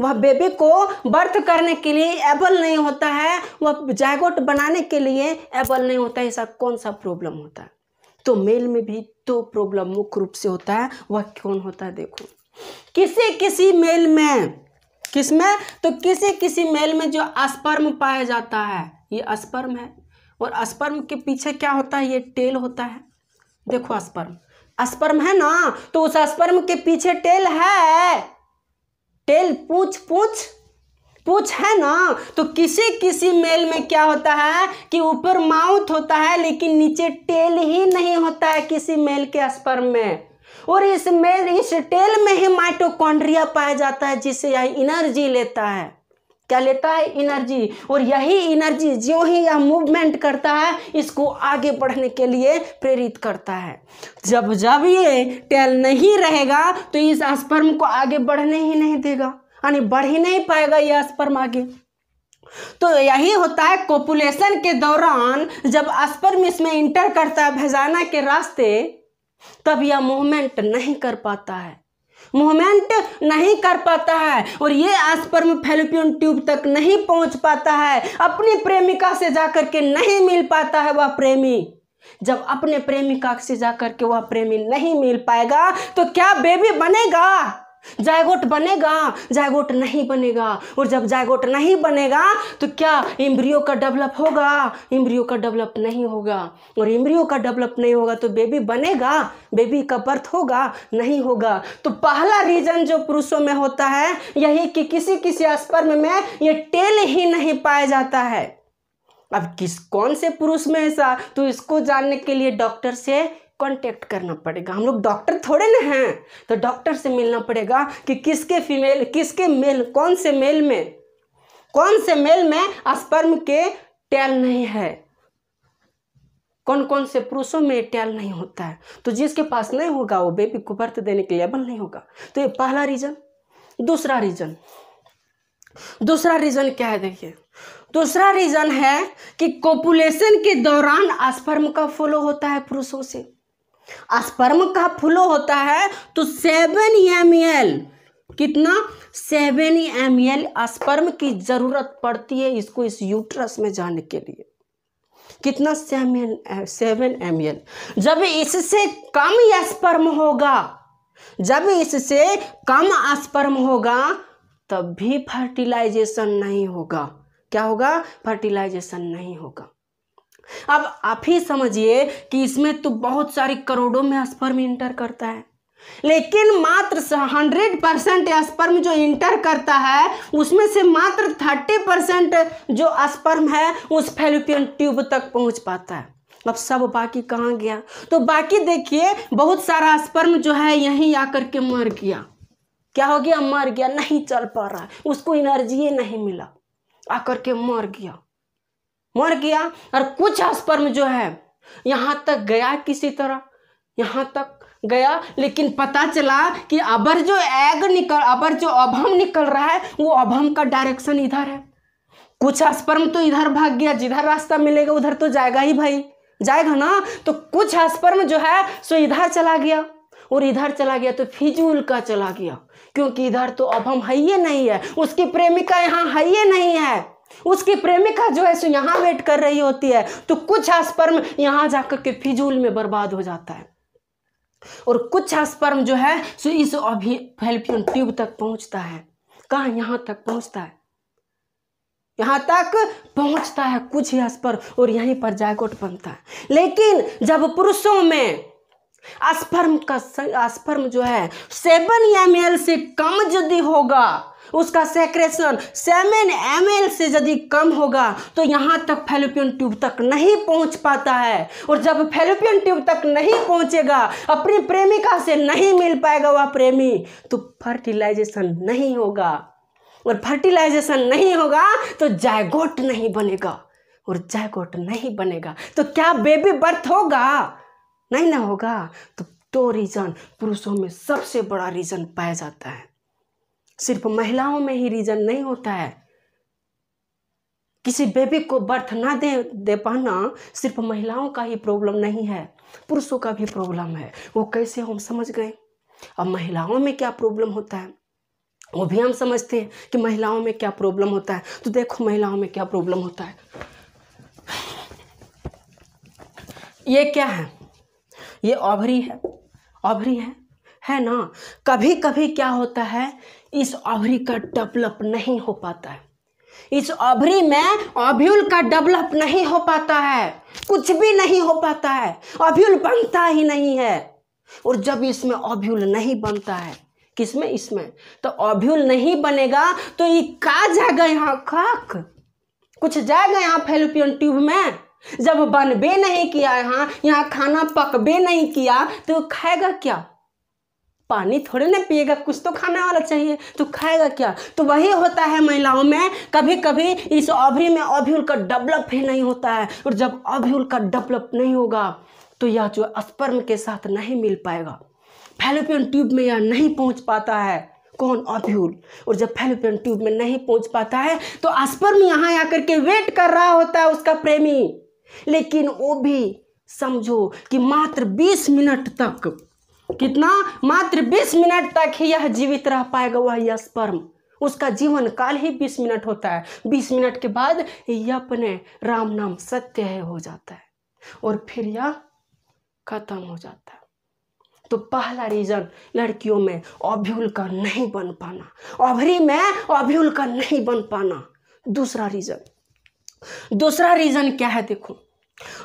वह बेबी को बर्थ करने के लिए एबल नहीं होता है वह जायगोट बनाने के लिए एबल नहीं होता है ऐसा कौन सा प्रॉब्लम होता है तो मेल में भी दो प्रॉब्लम मुख्य रूप से होता है वह कौन होता है देखो किसी किसी मेल में किस में तो किसी किसी मेल में जो अस्पर्म पाया जाता है ये अस्पर्म है और अस्पर्म के पीछे क्या होता है ये टेल होता है देखो अस्पर्म अस्पर्म है ना तो उस अस्पर्म के पीछे टेल है टेल पूछ पूछ पूछ है ना तो किसी किसी मेल में क्या होता है कि ऊपर माउथ होता है लेकिन नीचे टेल ही नहीं होता है किसी मेल के स्पर्म में और इस मेल इस टेल में ही माइटोकॉन्ड्रिया पाया जाता है जिससे यह एनर्जी लेता है क्या लेता है एनर्जी और यही एनर्जी जो ही यह मूवमेंट करता है इसको आगे बढ़ने के लिए प्रेरित करता है जब जब ये टेल नहीं रहेगा तो इस स्पर्म को आगे बढ़ने ही नहीं देगा यानी बढ़ ही नहीं पाएगा यह स्पर्म आगे तो यही होता है कोपुलेशन के दौरान जब स्पर्म इसमें इंटर करता है भेजाना के रास्ते तब यह मूवमेंट नहीं कर पाता है मूवमेंट नहीं कर पाता है और ये स्पर्म फेलोपियन ट्यूब तक नहीं पहुंच पाता है अपनी प्रेमिका से जाकर के नहीं मिल पाता है वह प्रेमी जब अपने प्रेमिका से जाकर के वह प्रेमी नहीं मिल पाएगा तो क्या बेबी बनेगा जायगोट बनेगा जायगोट नहीं बनेगा और जब जायगोट नहीं बनेगा तो क्या एम्ब्रियो का डेवलप होगा एम्ब्रियो का डेवलप नहीं होगा और एम्ब्रियो का डेवलप नहीं होगा तो बेबी बनेगा बेबी का बर्थ होगा नहीं होगा तो पहला रीजन जो पुरुषों में होता है यही कि किसी किसी स्पर्म में ये टेल ही नहीं पाया जाता है अब किस कौन से पुरुष में ऐसा तो इसको जानने के लिए डॉक्टर से कांटेक्ट करना पड़ेगा हम लोग डॉक्टर थोड़े ना हैं तो डॉक्टर से मिलना पड़ेगा कि किसके फीमेल किसके मेल कौन से मेल में कौन से मेल में स्पर्म के टैल नहीं है कौन कौन से पुरुषों में टैल नहीं होता है तो जिसके पास नहीं होगा वो बेबी को बर्थ देने के लेबल नहीं होगा तो ये पहला रीज़न दूसरा रीज़न दूसरा रीज़न क्या है देखिए दूसरा रीज़न है कि कोपुलेशन के दौरान स्पर्म का फॉलो होता है पुरुषों से अस्पर्म का फ्लो होता है तो सेवन एम एल कितना सेवन एम एल अस्पर्म की जरूरत पड़ती है इसको इस यूट्रस में जाने के लिए कितना सेवन सेवन एम एल जब इससे कम स्पर्म होगा जब इससे कम स्पर्म होगा तब भी फर्टिलाइजेशन नहीं होगा क्या होगा फर्टिलाइजेशन नहीं होगा अब आप ही समझिए कि इसमें तो बहुत सारी करोड़ों में स्पर्म इंटर करता है लेकिन मात्र हंड्रेड परसेंट स्पर्म जो इंटर करता है उसमें से मात्र थर्टी परसेंट जो स्पर्म है उस फेलिपियन ट्यूब तक पहुंच पाता है अब सब बाकी कहाँ गया तो बाकी देखिए बहुत सारा स्पर्म जो है यहीं आकर के मर गया क्या हो गया मर गया नहीं चल पा रहा है उसको एनर्जी नहीं मिला आकर के मर गया मर गया और कुछ स्पर्म जो है यहाँ तक गया किसी तरह यहाँ तक गया लेकिन पता चला कि अबर जो एग निकल अबर जो अभम निकल रहा है वो अभम का डायरेक्शन इधर है कुछ स्पर्म तो इधर भाग गया जिधर रास्ता मिलेगा उधर तो जाएगा ही भाई जाएगा ना तो कुछ स्पर्म जो है सो इधर चला गया और इधर चला गया तो फिजूल का चला गया क्योंकि इधर तो अब हम है ही नहीं है उसकी प्रेमिका यहाँ है ही नहीं है उसकी प्रेमिका जो है सो यहाँ वेट कर रही होती है तो कुछ आस्पर्म यहाँ जाकर के फिजूल में बर्बाद हो जाता है और कुछ आस्पर्म जो है सो इस अभी ट्यूब तक पहुँचता है कहाँ यहाँ तक पहुँचता है यहाँ तक पहुँचता है कुछ ही अस्पर्म और यहीं पर जायकोट बनता है लेकिन जब पुरुषों में अस्पर्म का आस्पर्म जो है सेवन एम से कम यदि होगा उसका सेक्रेशन सेवन एम से यदि कम होगा तो यहाँ तक फेलोपियन ट्यूब तक नहीं पहुँच पाता है और जब फेलोपियन ट्यूब तक नहीं पहुँचेगा अपनी प्रेमिका से नहीं मिल पाएगा वह प्रेमी तो फर्टिलाइजेशन नहीं होगा और फर्टिलाइजेशन नहीं होगा तो जायगोट नहीं बनेगा और जायगोट नहीं बनेगा तो क्या बेबी बर्थ होगा नहीं ना होगा तो दो तो रीज़न पुरुषों में सबसे बड़ा रीज़न पाया जाता है सिर्फ महिलाओं में ही रीजन नहीं होता है किसी बेबी को बर्थ ना दे दे पाना सिर्फ महिलाओं का ही प्रॉब्लम नहीं है पुरुषों का भी प्रॉब्लम है वो कैसे हम समझ गए अब महिलाओं में क्या प्रॉब्लम होता है वो भी हम समझते हैं कि महिलाओं में क्या प्रॉब्लम होता है तो देखो महिलाओं में क्या प्रॉब्लम होता है ये क्या है ये ऑभरी है ऑभरी है है ना कभी कभी क्या होता है इस अभरी का डेवलप नहीं हो पाता है इस अभरी में अभ्यूल का डेवलप नहीं हो पाता है कुछ भी नहीं हो पाता है अभ्यूल बनता ही नहीं है और जब इसमें अभ्यूल नहीं बनता है किसमें इसमें तो अभ्यूल नहीं बनेगा तो ये का जाएगा यहाँ खाक कुछ जाएगा यहाँ फेलोपियन ट्यूब में जब बनबे नहीं किया यहाँ यहाँ खाना पकबे नहीं किया तो खाएगा क्या पानी थोड़े ना पिएगा कुछ तो खाने वाला चाहिए तो खाएगा क्या तो वही होता है महिलाओं में कभी कभी इस अभी में अभ्यूल का डेवलप ही नहीं होता है और जब अभ्यूल का डेवलप नहीं होगा तो यह जो स्पर्म के साथ नहीं मिल पाएगा फैलोपियन ट्यूब में यह नहीं पहुंच पाता है कौन अभ्यूल और जब फैलोपियन ट्यूब में नहीं पहुंच पाता है तो स्पर्म यहाँ आकर के वेट कर रहा होता है उसका प्रेमी लेकिन वो भी समझो कि मात्र 20 मिनट तक कितना मात्र 20 मिनट तक ही यह जीवित रह पाएगा वह स्पर्म उसका जीवन काल ही 20 मिनट होता है 20 मिनट के बाद यह अपने राम नाम सत्य है हो जाता है और फिर यह खत्म हो जाता है तो पहला रीजन लड़कियों में अभ्युल का नहीं बन पाना अभरी में अभ्युल का नहीं बन पाना दूसरा रीजन दूसरा रीजन क्या है देखो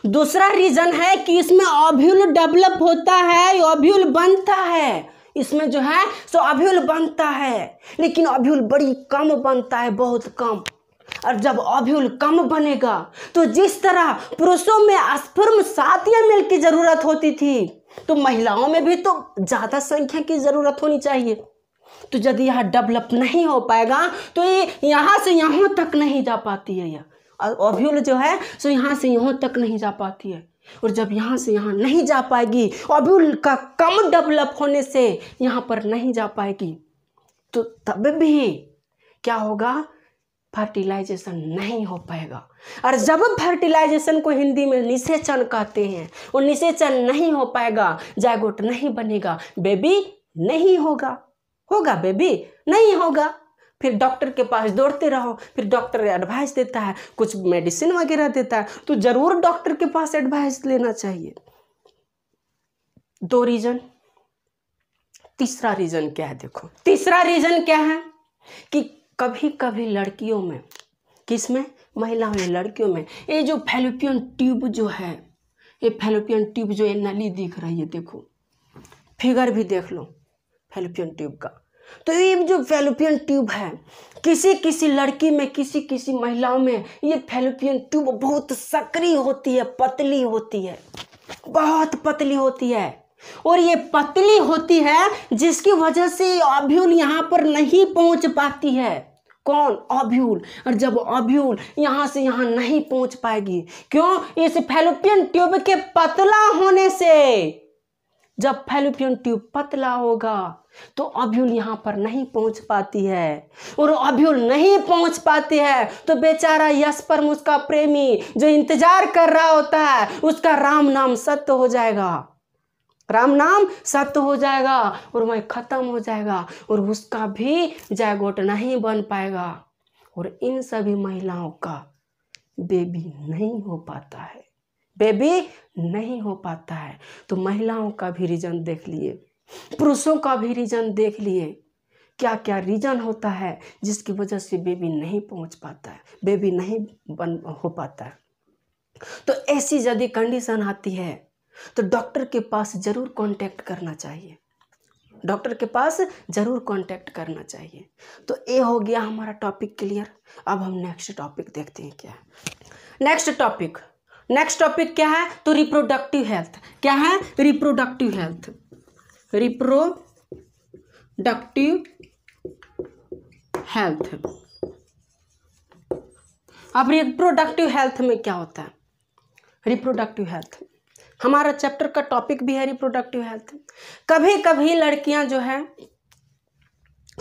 दूसरा रीजन है कि इसमें ऑभ्यूल डेवलप होता है ऑभ्यूल बनता है इसमें जो है सो अभ्यूल बनता है लेकिन अभ्यूल बड़ी कम बनता है बहुत कम और जब अभ्यूल कम बनेगा तो जिस तरह पुरुषों में स्पर्म सात या मिल की जरूरत होती थी तो महिलाओं में भी तो ज़्यादा संख्या की जरूरत होनी चाहिए तो यदि यह डेवलप नहीं हो पाएगा तो ये यहां से यहां तक नहीं जा पाती है यह अभ्यूल जो है सो यहाँ से यहाँ तक नहीं जा पाती है और जब यहाँ से यहाँ नहीं जा पाएगी अभ्यूल का कम डेवलप होने से यहाँ पर नहीं जा पाएगी तो तब भी क्या होगा फर्टिलाइजेशन नहीं हो पाएगा और जब फर्टिलाइजेशन को हिंदी में निषेचन कहते हैं वो निषेचन नहीं हो पाएगा जायगोट नहीं बनेगा बेबी नहीं होगा होगा बेबी नहीं होगा फिर डॉक्टर के पास दौड़ते रहो फिर डॉक्टर एडवाइस देता है कुछ मेडिसिन वगैरह देता है तो ज़रूर डॉक्टर के पास एडवाइस लेना चाहिए दो रीज़न तीसरा रीज़न क्या है देखो तीसरा रीज़न क्या है कि कभी कभी लड़कियों में किस में महिलाओं में लड़कियों में ये जो फेलोपियन ट्यूब जो है ये फेलोपियन ट्यूब जो ये नली दिख रही है देखो फिगर भी देख लो फेलोपियन ट्यूब का तो ये जो फेलोपियन ट्यूब है किसी किसी लड़की में किसी किसी महिलाओं में ये फेलोपियन ट्यूब बहुत सक्रिय होती है पतली होती है बहुत पतली होती है और ये पतली होती है जिसकी वजह से अभ्यूल यहाँ पर नहीं पहुँच पाती है कौन अभ्यूल और जब अभ्यूल यहाँ से यहाँ नहीं पहुँच पाएगी क्यों इस फेलोपियन ट्यूब के पतला होने से जब फेलोपियन ट्यूब पतला होगा तो अभ्युल यहाँ पर नहीं पहुँच पाती है और अभ्युल नहीं पहुँच पाती है तो बेचारा यश पर उसका प्रेमी जो इंतजार कर रहा होता है उसका राम नाम सत्य हो जाएगा राम नाम सत्य हो जाएगा और वह खत्म हो जाएगा और उसका भी जयगोट नहीं बन पाएगा और इन सभी महिलाओं का बेबी नहीं हो पाता है बेबी नहीं हो पाता है तो महिलाओं का भी रीजन देख लिए पुरुषों का भी रीज़न देख लिए क्या क्या रीज़न होता है जिसकी वजह से बेबी नहीं पहुंच पाता है बेबी नहीं बन हो पाता है तो ऐसी यदि कंडीशन आती है तो डॉक्टर के पास ज़रूर कांटेक्ट करना चाहिए डॉक्टर के पास ज़रूर कांटेक्ट करना चाहिए तो ये हो गया हमारा टॉपिक क्लियर अब हम नेक्स्ट टॉपिक देखते हैं क्या नेक्स्ट टॉपिक नेक्स्ट टॉपिक क्या है तो रिप्रोडक्टिव हेल्थ क्या है रिप्रोडक्टिव तो हेल्थ रिप्रोडक्टिव हेल्थ अब रिप्रोडक्टिव हेल्थ में क्या होता है रिप्रोडक्टिव हेल्थ हमारा चैप्टर का टॉपिक भी है रिप्रोडक्टिव हेल्थ कभी कभी लड़कियां जो है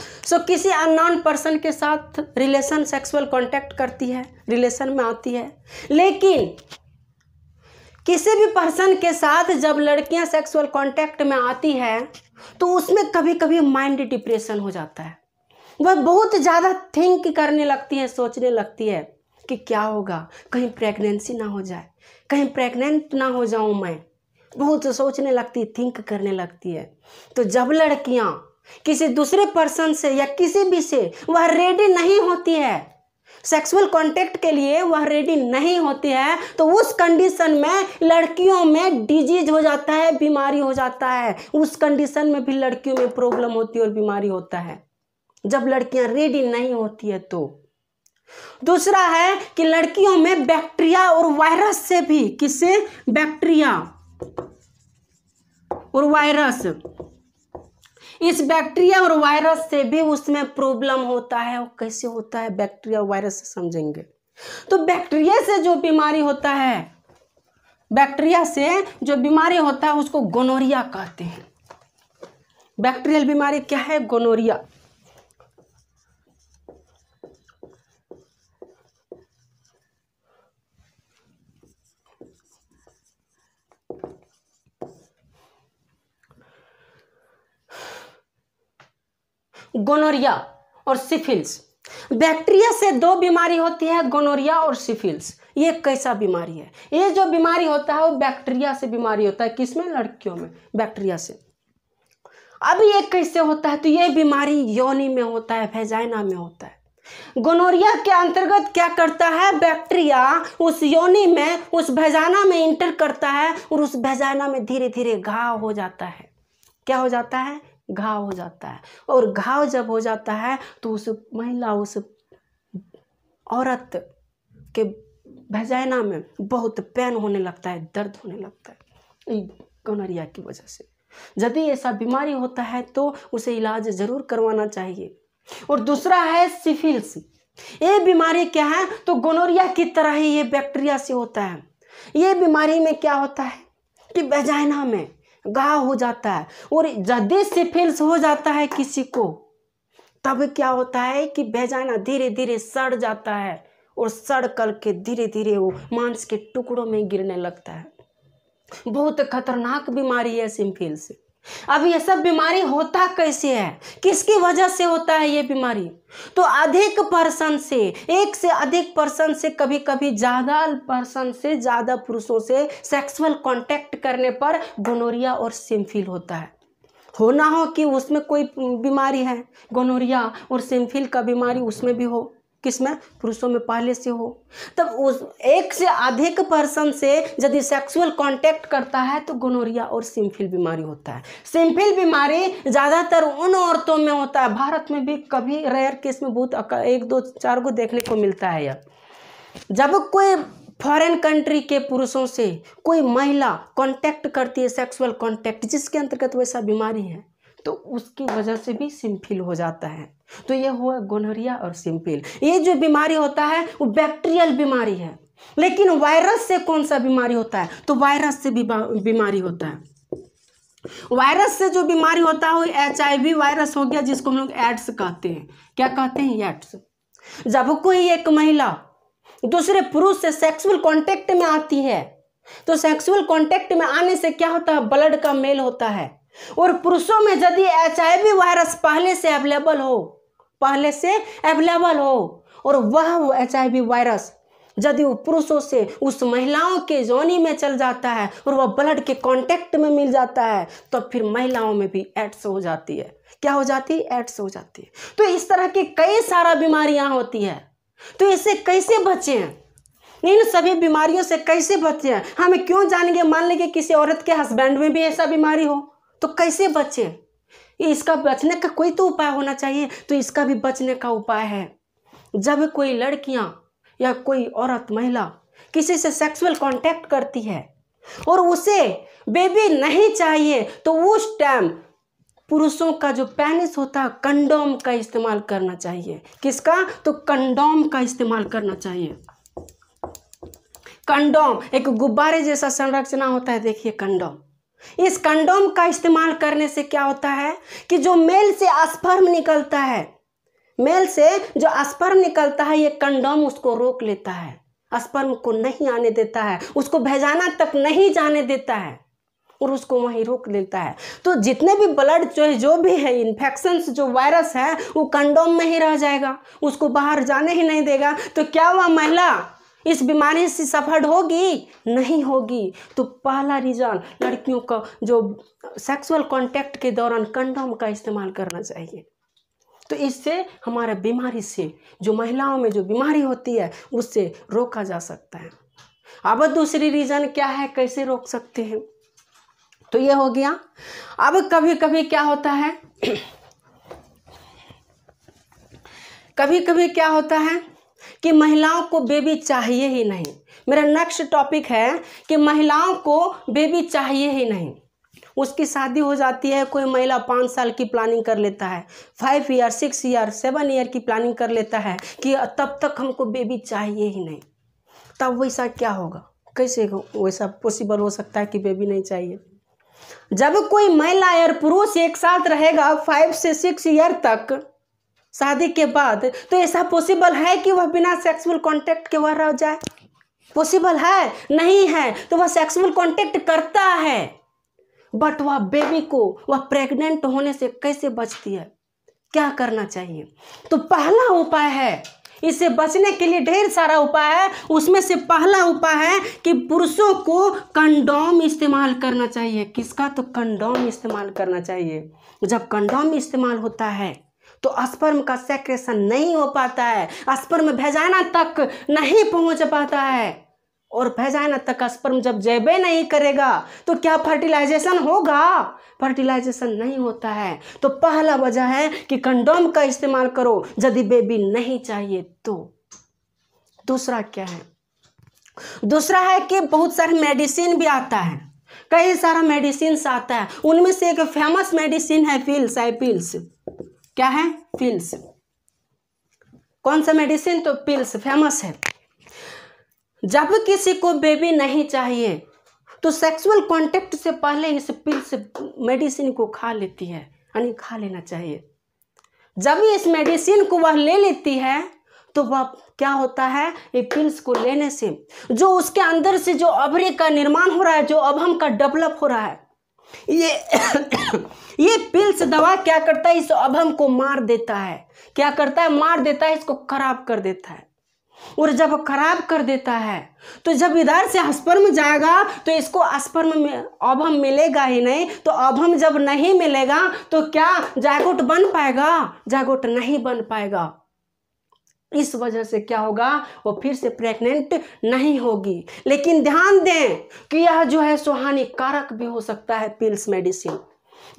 सो so, किसी अननोन पर्सन के साथ रिलेशन सेक्सुअल कांटेक्ट करती है रिलेशन में आती है लेकिन किसी भी पर्सन के साथ जब लड़कियां सेक्सुअल कांटेक्ट में आती हैं तो उसमें कभी कभी माइंड डिप्रेशन हो जाता है वह बहुत ज़्यादा थिंक करने लगती है सोचने लगती है कि क्या होगा कहीं प्रेगनेंसी ना हो जाए कहीं प्रेग्नेंट ना हो जाऊं मैं बहुत सोचने लगती थिंक करने लगती है तो जब लड़कियां किसी दूसरे पर्सन से या किसी भी से वह रेडी नहीं होती है सेक्सुअल कॉन्टेक्ट के लिए वह रेडी नहीं होती है तो उस कंडीशन में लड़कियों में डिजीज हो जाता है बीमारी हो जाता है उस कंडीशन में भी लड़कियों में प्रॉब्लम होती है और बीमारी होता है जब लड़कियां रेडी नहीं होती है तो दूसरा है कि लड़कियों में बैक्टीरिया और वायरस से भी किससे बैक्टीरिया और वायरस इस बैक्टीरिया और वायरस से भी उसमें प्रॉब्लम होता है और कैसे होता है बैक्टीरिया और वायरस से समझेंगे तो बैक्टीरिया से जो बीमारी होता है बैक्टीरिया से जो बीमारी होता है उसको गोनोरिया कहते हैं बैक्टीरियल बीमारी क्या है गोनोरिया गोनोरिया और सिफिल्स बैक्टीरिया से दो बीमारी होती है गोनोरिया और सिफिल्स ये कैसा बीमारी है ये जो बीमारी होता है वो बैक्टीरिया से बीमारी होता है किसमें लड़कियों में बैक्टीरिया से अब ये कैसे होता है तो ये बीमारी योनि में होता है भेजाइना में होता है गोनोरिया के अंतर्गत क्या करता है बैक्टीरिया उस योनि में उस भेजाना में इंटर करता है और उस भेजाना में धीरे धीरे घाव हो जाता है क्या हो जाता है घाव हो जाता है और घाव जब हो जाता है तो उस महिला उस औरत के भजाइना में बहुत पेन होने लगता है दर्द होने लगता है गोनरिया की वजह से यदि ऐसा बीमारी होता है तो उसे इलाज ज़रूर करवाना चाहिए और दूसरा है सिफिल्स ये बीमारी क्या है तो गोनोरिया की तरह ही ये बैक्टीरिया से होता है ये बीमारी में क्या होता है कि बेजाइना में गा हो जाता है और ज़्यादा से फेल्स हो जाता है किसी को तब क्या होता है कि बेजाना धीरे धीरे सड़ जाता है और सड़ कर के धीरे धीरे वो मांस के टुकड़ों में गिरने लगता है बहुत खतरनाक बीमारी है सिम्फिल्स अब यह सब बीमारी होता कैसे है किसकी वजह से होता है ये बीमारी तो अधिक पर्सन से एक से अधिक पर्सन से कभी कभी ज़्यादा पर्सन से ज़्यादा पुरुषों से सेक्सुअल कांटेक्ट करने पर गोनोरिया और सिम्फिल होता है होना हो कि उसमें कोई बीमारी है गोनोरिया और सिम्फिल का बीमारी उसमें भी हो किस में पुरुषों में पहले से हो तब उस एक से अधिक पर्सन से यदि सेक्सुअल कांटेक्ट करता है तो गोनोरिया और सिम्फिल बीमारी होता है सिम्फिल बीमारी ज़्यादातर उन औरतों में होता है भारत में भी कभी रेयर केस में बहुत एक दो चार को देखने को मिलता है यह जब कोई फॉरेन कंट्री के पुरुषों से कोई महिला कांटेक्ट करती है सेक्सुअल कांटेक्ट जिसके अंतर्गत वैसा बीमारी है तो उसकी वजह से भी सिम्फिल हो जाता है तो ये हुआ गोनोरिया और सिम्फिल ये जो बीमारी होता है वो बैक्टीरियल बीमारी है लेकिन वायरस से कौन सा बीमारी होता है तो वायरस से बीमारी होता है वायरस से जो बीमारी होता है एच आई वायरस हो गया जिसको हम लोग एड्स कहते हैं क्या कहते हैं एड्स जब कोई एक महिला दूसरे पुरुष से सेक्सुअल कांटेक्ट में आती है तो सेक्सुअल कांटेक्ट में आने से क्या होता है ब्लड का मेल होता है और पुरुषों में यदि एच वायरस पहले से अवेलेबल हो पहले से अवेलेबल हो और वह एच वायरस यदि वो पुरुषों से उस महिलाओं के जोनी में चल जाता है और वह ब्लड के कांटेक्ट में मिल जाता है तो फिर महिलाओं में भी एड्स हो जाती है क्या हो जाती है एड्स हो जाती है तो इस तरह की कई सारा बीमारियां होती है तो इससे कैसे हैं इन सभी बीमारियों से कैसे हैं हमें क्यों जानेंगे मान लेंगे किसी औरत के हस्बैंड में भी ऐसा बीमारी हो तो कैसे बचे ये इसका बचने का कोई तो उपाय होना चाहिए तो इसका भी बचने का उपाय है जब कोई लड़कियां या कोई औरत महिला किसी से सेक्सुअल कांटेक्ट करती है और उसे बेबी नहीं चाहिए तो उस टाइम पुरुषों का जो पैनिस होता है कंडोम का इस्तेमाल करना चाहिए किसका तो कंडोम का इस्तेमाल करना चाहिए कंडोम एक गुब्बारे जैसा संरचना होता है देखिए कंडोम इस कंडोम का इस्तेमाल करने से क्या होता है कि जो मेल से अस्पर्म निकलता है मेल से जो अस्पर्म निकलता है ये कंडोम उसको रोक लेता है अस्पर्म को नहीं आने देता है उसको भेजाना तक नहीं जाने देता है और उसको वहीं रोक लेता है तो जितने भी ब्लड जो है जो भी है इन्फेक्शन जो वायरस है वो कंडोम में ही रह जाएगा उसको बाहर जाने ही नहीं देगा तो क्या हुआ महिला इस बीमारी से सफर होगी नहीं होगी तो पहला रीज़न लड़कियों का जो सेक्सुअल कांटेक्ट के दौरान कंडोम का इस्तेमाल करना चाहिए तो इससे हमारा बीमारी से जो महिलाओं में जो बीमारी होती है उससे रोका जा सकता है अब दूसरी रीज़न क्या है कैसे रोक सकते हैं तो ये हो गया अब कभी कभी क्या होता है *clears throat* कभी कभी क्या होता है कि महिलाओं को बेबी चाहिए ही नहीं मेरा नेक्स्ट टॉपिक है कि महिलाओं को बेबी चाहिए ही नहीं उसकी शादी हो जाती है कोई महिला पाँच साल की प्लानिंग कर लेता है five year six year seven year की प्लानिंग कर लेता है कि तब तक हमको बेबी चाहिए ही नहीं तब वैसा क्या होगा कैसे वैसा पॉसिबल हो सकता है कि बेबी नहीं चाहिए जब कोई महिला और पुरुष एक साथ रहेगा फाइव से सिक्स ईयर तक शादी के बाद तो ऐसा पॉसिबल है कि वह बिना सेक्सुअल कॉन्टेक्ट के वह रह जाए पॉसिबल है नहीं है तो वह सेक्सुअल कॉन्टेक्ट करता है बट वह बेबी को वह प्रेग्नेंट होने से कैसे बचती है क्या करना चाहिए तो पहला उपाय है इससे बचने के लिए ढेर सारा उपाय है उसमें से पहला उपाय है कि पुरुषों को कंडोम इस्तेमाल करना चाहिए किसका तो कंडोम इस्तेमाल करना चाहिए जब कंडोम इस्तेमाल होता है तो अस्पर्म का सेक्रेशन नहीं हो पाता है अस्पर्म भेजाना तक नहीं पहुंच पाता है और भेजाना तक अस्पर्म जब जैबे नहीं करेगा तो क्या फर्टिलाइजेशन होगा फर्टिलाइजेशन नहीं होता है तो पहला वजह है कि कंडोम का इस्तेमाल करो यदि बेबी नहीं चाहिए तो दूसरा क्या है दूसरा है कि बहुत सारे मेडिसिन भी आता है कई सारा मेडिसिन आता है उनमें से एक फेमस मेडिसिन है फिल्स आई फिल्स क्या है पिल्स कौन सा मेडिसिन तो पिल्स फेमस है जब किसी को बेबी नहीं चाहिए तो सेक्सुअल कांटेक्ट से पहले इस पिल्स मेडिसिन को खा लेती है यानी खा लेना चाहिए जब भी इस मेडिसिन को वह ले लेती है तो वह क्या होता है ये पिल्स को लेने से जो उसके अंदर से जो अभरे का निर्माण हो रहा है जो अभम का डेवलप हो रहा है ये *coughs* ये पिल्स दवा क्या करता है इस अभम को मार देता है क्या करता है मार देता है इसको खराब कर देता है और जब खराब कर देता है तो जब इधर से अस्पर्म जाएगा तो इसको अस्पर्म में अभम मिलेगा ही नहीं तो अभम जब नहीं मिलेगा तो क्या जागोट बन पाएगा जागोट नहीं बन पाएगा इस वजह से क्या होगा वो फिर से प्रेग्नेंट नहीं होगी लेकिन ध्यान दें कि यह जो है सो हानिकारक भी हो सकता है पिल्स मेडिसिन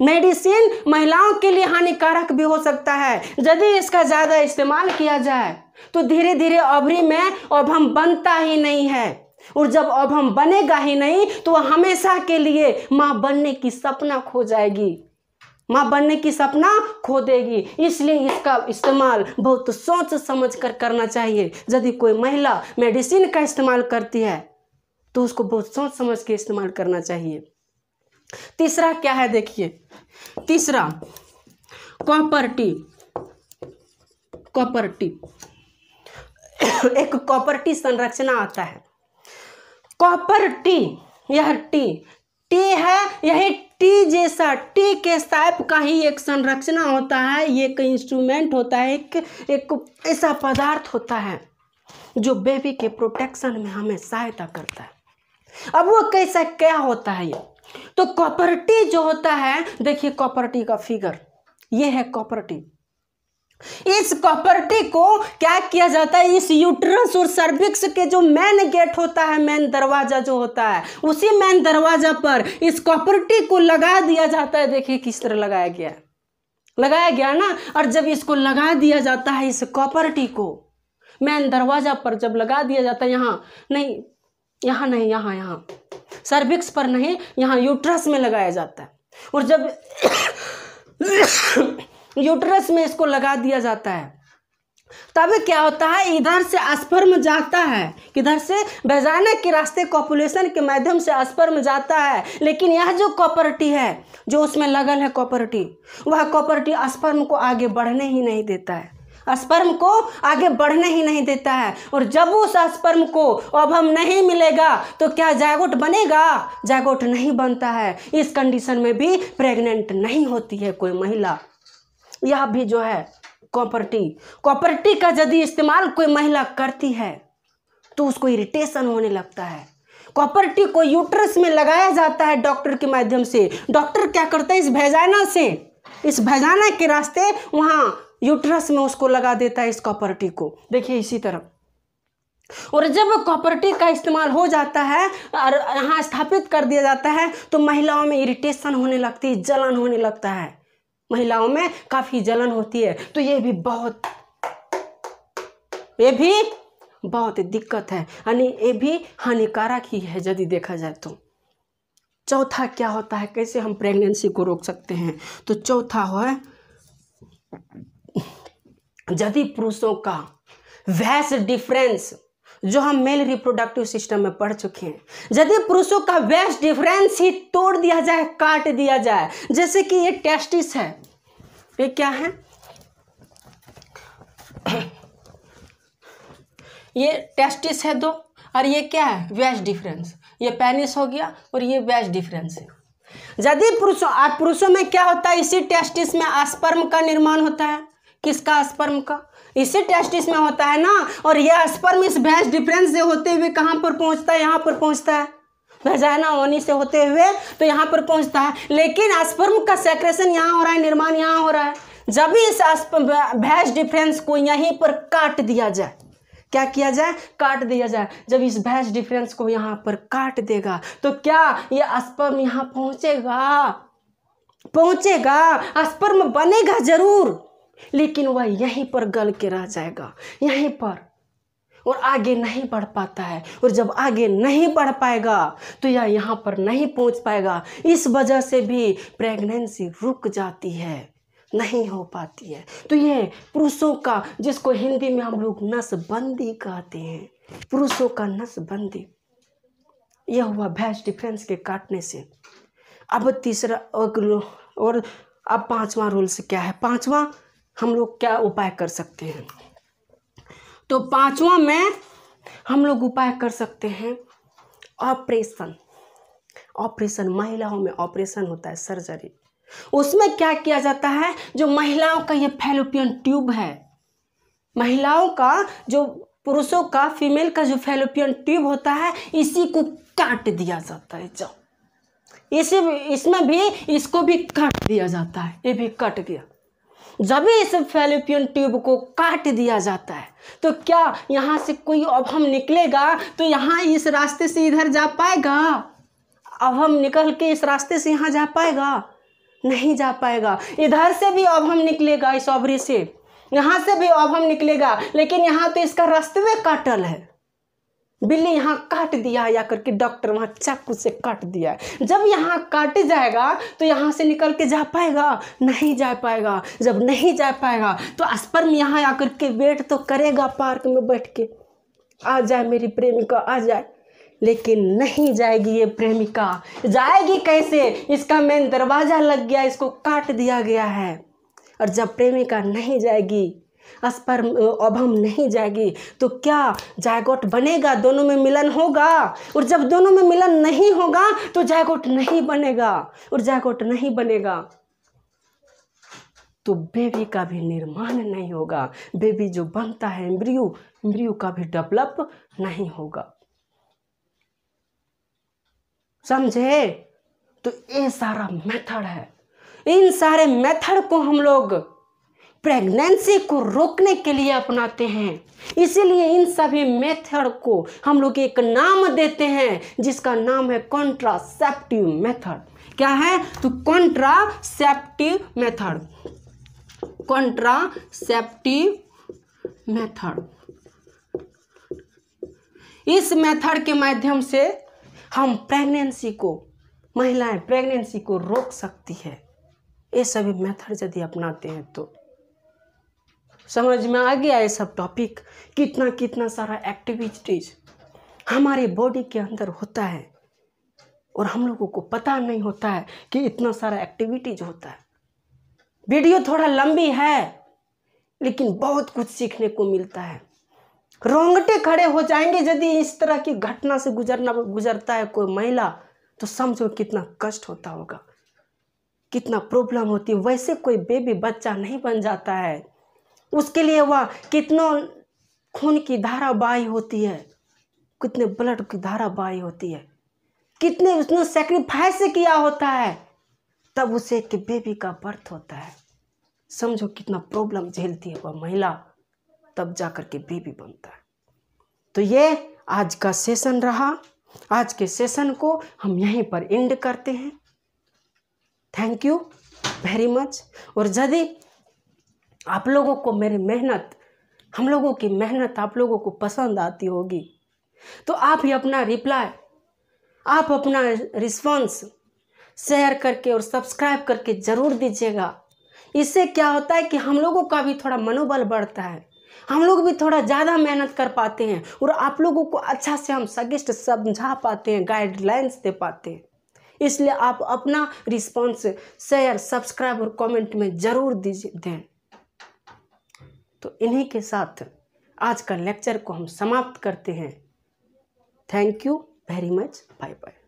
मेडिसिन महिलाओं के लिए हानिकारक भी हो सकता है यदि इसका ज़्यादा इस्तेमाल किया जाए तो धीरे धीरे अभरी में अब हम बनता ही नहीं है और जब अब हम बनेगा ही नहीं तो हमेशा के लिए माँ बनने की सपना खो जाएगी माँ बनने की सपना खो देगी इसलिए इसका इस्तेमाल बहुत सोच समझ कर करना चाहिए यदि कोई महिला मेडिसिन का इस्तेमाल करती है तो उसको बहुत सोच समझ के इस्तेमाल करना चाहिए तीसरा क्या है देखिए तीसरा कॉपर्टी कॉपर्टी *coughs* एक कॉपर्टी संरचना आता है कॉपर टी यह टी टी है यही टी जैसा टी के साइप का ही एक संरचना होता है ये एक इंस्ट्रूमेंट होता है एक एक ऐसा पदार्थ होता है जो बेबी के प्रोटेक्शन में हमें सहायता करता है अब वो कैसा क्या होता है ये तो कॉपर्टी जो होता है देखिए कॉपर्टी का फिगर ये है कॉपर्टी इस कॉपर्टी को क्या किया जाता है इस यूट्रस और सर्विक्स के जो मेन गेट होता है मेन दरवाजा जो होता है उसी मेन दरवाजा पर इस कॉपर्टी को लगा दिया जाता है देखिए किस तरह लगाया गया लगाया गया ना और जब इसको लगा दिया जाता है इस कॉपर्टी को मेन दरवाजा पर जब लगा दिया जाता है यहाँ नहीं यहाँ नहीं यहाँ यहाँ सर्विक्स पर नहीं यहाँ यूट्रस में लगाया जाता है और जब यूट्रस में इसको लगा दिया जाता है तब क्या होता है इधर से अस्पर्म जाता है किधर से बेजाने के रास्ते कॉपुलेशन के माध्यम से स्पर्म जाता है लेकिन यह जो कॉपर्टी है जो उसमें लगल है कॉपर्टी वह कॉपर्टी स्पर्म को आगे बढ़ने ही नहीं देता है स्पर्म को आगे बढ़ने ही नहीं देता है और जब उस स्पर्म को अब हम नहीं मिलेगा तो क्या जायगोट बनेगा जायगोट नहीं बनता है इस कंडीशन में भी प्रेग्नेंट नहीं होती है कोई महिला यह भी जो है कॉपर्टी कॉपर्टी का यदि इस्तेमाल कोई महिला करती है तो उसको इरिटेशन होने लगता है कॉपर्टी को यूट्रस में लगाया जाता है डॉक्टर के माध्यम से डॉक्टर क्या करता है इस भेजाना से इस भेजाना के रास्ते वहाँ यूट्रस में उसको लगा देता है इस कॉपर्टी को देखिए इसी तरह और जब कॉपर्टी का इस्तेमाल हो जाता है और यहाँ स्थापित कर दिया जाता है तो महिलाओं में इरिटेशन होने लगती है जलन होने लगता है महिलाओं में काफ़ी जलन होती है तो ये भी बहुत ये भी बहुत दिक्कत है यानी ये भी हानिकारक ही है यदि देखा जाए तो चौथा क्या होता है कैसे हम प्रेगनेंसी को रोक सकते हैं तो चौथा है यदि पुरुषों का वैस डिफरेंस जो हम मेल रिप्रोडक्टिव सिस्टम में पढ़ चुके हैं यदि पुरुषों का वैस डिफरेंस ही तोड़ दिया जाए काट दिया जाए जैसे कि ये टेस्टिस है पे क्या है ये टेस्टिस है दो और ये क्या है वेज डिफरेंस ये पेनिस हो गया और ये वेज डिफरेंस है यदि पुरुषों और पुरुषों में क्या होता है इसी टेस्टिस में अस्पर्म का निर्माण होता है किसका स्पर्म का इसी टेस्टिस में होता है ना और यह स्पर्म इस वेज डिफरेंस से होते हुए कहाँ पर पहुँचता है यहाँ पर पहुँचता है वेजाइना होने से होते हुए तो यहाँ पर पहुँचता है लेकिन अस्पर्म का सेक्रेशन यहाँ हो रहा है निर्माण यहाँ हो रहा है जब भी इस भैंस डिफरेंस को यहीं पर काट दिया जाए क्या किया जाए काट दिया जाए जब इस भैंस डिफरेंस को यहाँ पर काट देगा तो क्या ये स्पर्म यहाँ पहुँचेगा पहुँचेगा स्पर्म बनेगा जरूर लेकिन वह यहीं पर गल के रह जाएगा यहीं पर और आगे नहीं बढ़ पाता है और जब आगे नहीं बढ़ पाएगा तो यह यहाँ पर नहीं पहुँच पाएगा इस वजह से भी प्रेगनेंसी रुक जाती है नहीं हो पाती है तो ये पुरुषों का जिसको हिंदी में हम लोग नसबंदी कहते हैं पुरुषों का नसबंदी यह हुआ भैंस डिफ्रेंस के काटने से अब तीसरा और अब पांचवा रोल से क्या है पांचवा हम लोग क्या उपाय कर सकते हैं तो पांचवा में हम लोग उपाय कर सकते हैं ऑपरेशन ऑपरेशन महिलाओं में ऑपरेशन होता है सर्जरी उसमें क्या किया जाता है जो महिलाओं का ये फैलोपियन ट्यूब है महिलाओं का जो पुरुषों का फीमेल का जो फेलोपियन ट्यूब होता है इसी को काट दिया जाता है जाओ इसी इसमें भी इसको भी काट दिया जाता है ये भी कट गया जब इस फेलिपियन ट्यूब को काट दिया जाता है तो क्या यहां से कोई अब हम निकलेगा तो यहाँ इस रास्ते से इधर जा पाएगा अब हम निकल के इस रास्ते से यहाँ जा पाएगा नहीं जा पाएगा इधर से भी अब हम निकलेगा इस अवरी से यहां से भी अब हम निकलेगा लेकिन यहाँ तो इसका रास्ते में काटल है बिल्ली यहाँ काट दिया या करके डॉक्टर वहाँ चाकू से काट दिया जब यहाँ काटे जाएगा तो यहाँ से निकल के जा पाएगा नहीं जा पाएगा जब नहीं जा पाएगा तो अस्पर्म यहाँ आकर के वेट तो करेगा पार्क में बैठ के आ जाए मेरी प्रेमिका आ जाए लेकिन नहीं जाएगी ये प्रेमिका जाएगी कैसे इसका मेन दरवाज़ा लग गया इसको काट दिया गया है और जब प्रेमिका नहीं जाएगी स्पर्म अब हम नहीं जाएगी तो क्या जायगोट बनेगा दोनों में मिलन होगा और जब दोनों में मिलन नहीं होगा तो जायगोट नहीं बनेगा और जायगोट नहीं बनेगा तो बेबी का भी निर्माण नहीं होगा बेबी जो बनता है एम्ब्रियो एम्ब्रियो का भी डेवलप नहीं होगा समझे तो ये सारा मेथड है इन सारे मेथड को हम लोग प्रेगनेंसी को रोकने के लिए अपनाते हैं इसीलिए इन सभी मेथड को हम लोग एक नाम देते हैं जिसका नाम है कॉन्ट्रासेप्टिव मेथड क्या है तो कॉन्ट्रासेप्टिव मेथड कॉन्ट्रासेप्टिव मेथड इस मेथड के माध्यम से हम प्रेगनेंसी को महिलाएं प्रेगनेंसी को रोक सकती है ये सभी मेथड यदि अपनाते हैं तो समझ में आ गया ये सब टॉपिक कितना कितना सारा एक्टिविटीज हमारे बॉडी के अंदर होता है और हम लोगों को पता नहीं होता है कि इतना सारा एक्टिविटीज होता है वीडियो थोड़ा लंबी है लेकिन बहुत कुछ सीखने को मिलता है रोंगटे खड़े हो जाएंगे यदि इस तरह की घटना से गुजरना गुजरता है कोई महिला तो समझो कितना कष्ट होता होगा कितना प्रॉब्लम होती है वैसे कोई बेबी बच्चा नहीं बन जाता है उसके लिए वह कितनों खून की धारा बाई होती है कितने ब्लड की धारा बाई होती है कितने उसने सेक्रीफाइस किया होता है तब उसे एक बेबी का बर्थ होता है समझो कितना प्रॉब्लम झेलती है वह महिला तब जाकर के बेबी बनता है तो ये आज का सेशन रहा आज के सेशन को हम यहीं पर एंड करते हैं थैंक यू वेरी मच और यदि आप लोगों को मेरी मेहनत हम लोगों की मेहनत आप लोगों को पसंद आती होगी तो आप ही अपना रिप्लाई आप अपना रिस्पॉन्स शेयर करके और सब्सक्राइब करके ज़रूर दीजिएगा इससे क्या होता है कि हम लोगों का भी थोड़ा मनोबल बढ़ता है हम लोग भी थोड़ा ज़्यादा मेहनत कर पाते हैं और आप लोगों को अच्छा से हम सजेस्ट समझा पाते हैं गाइडलाइंस दे पाते हैं इसलिए आप अपना रिस्पॉन्स शेयर सब्सक्राइब और कमेंट में ज़रूर दीजिए दें तो इन्हीं के साथ आज का लेक्चर को हम समाप्त करते हैं thank you very much bye bye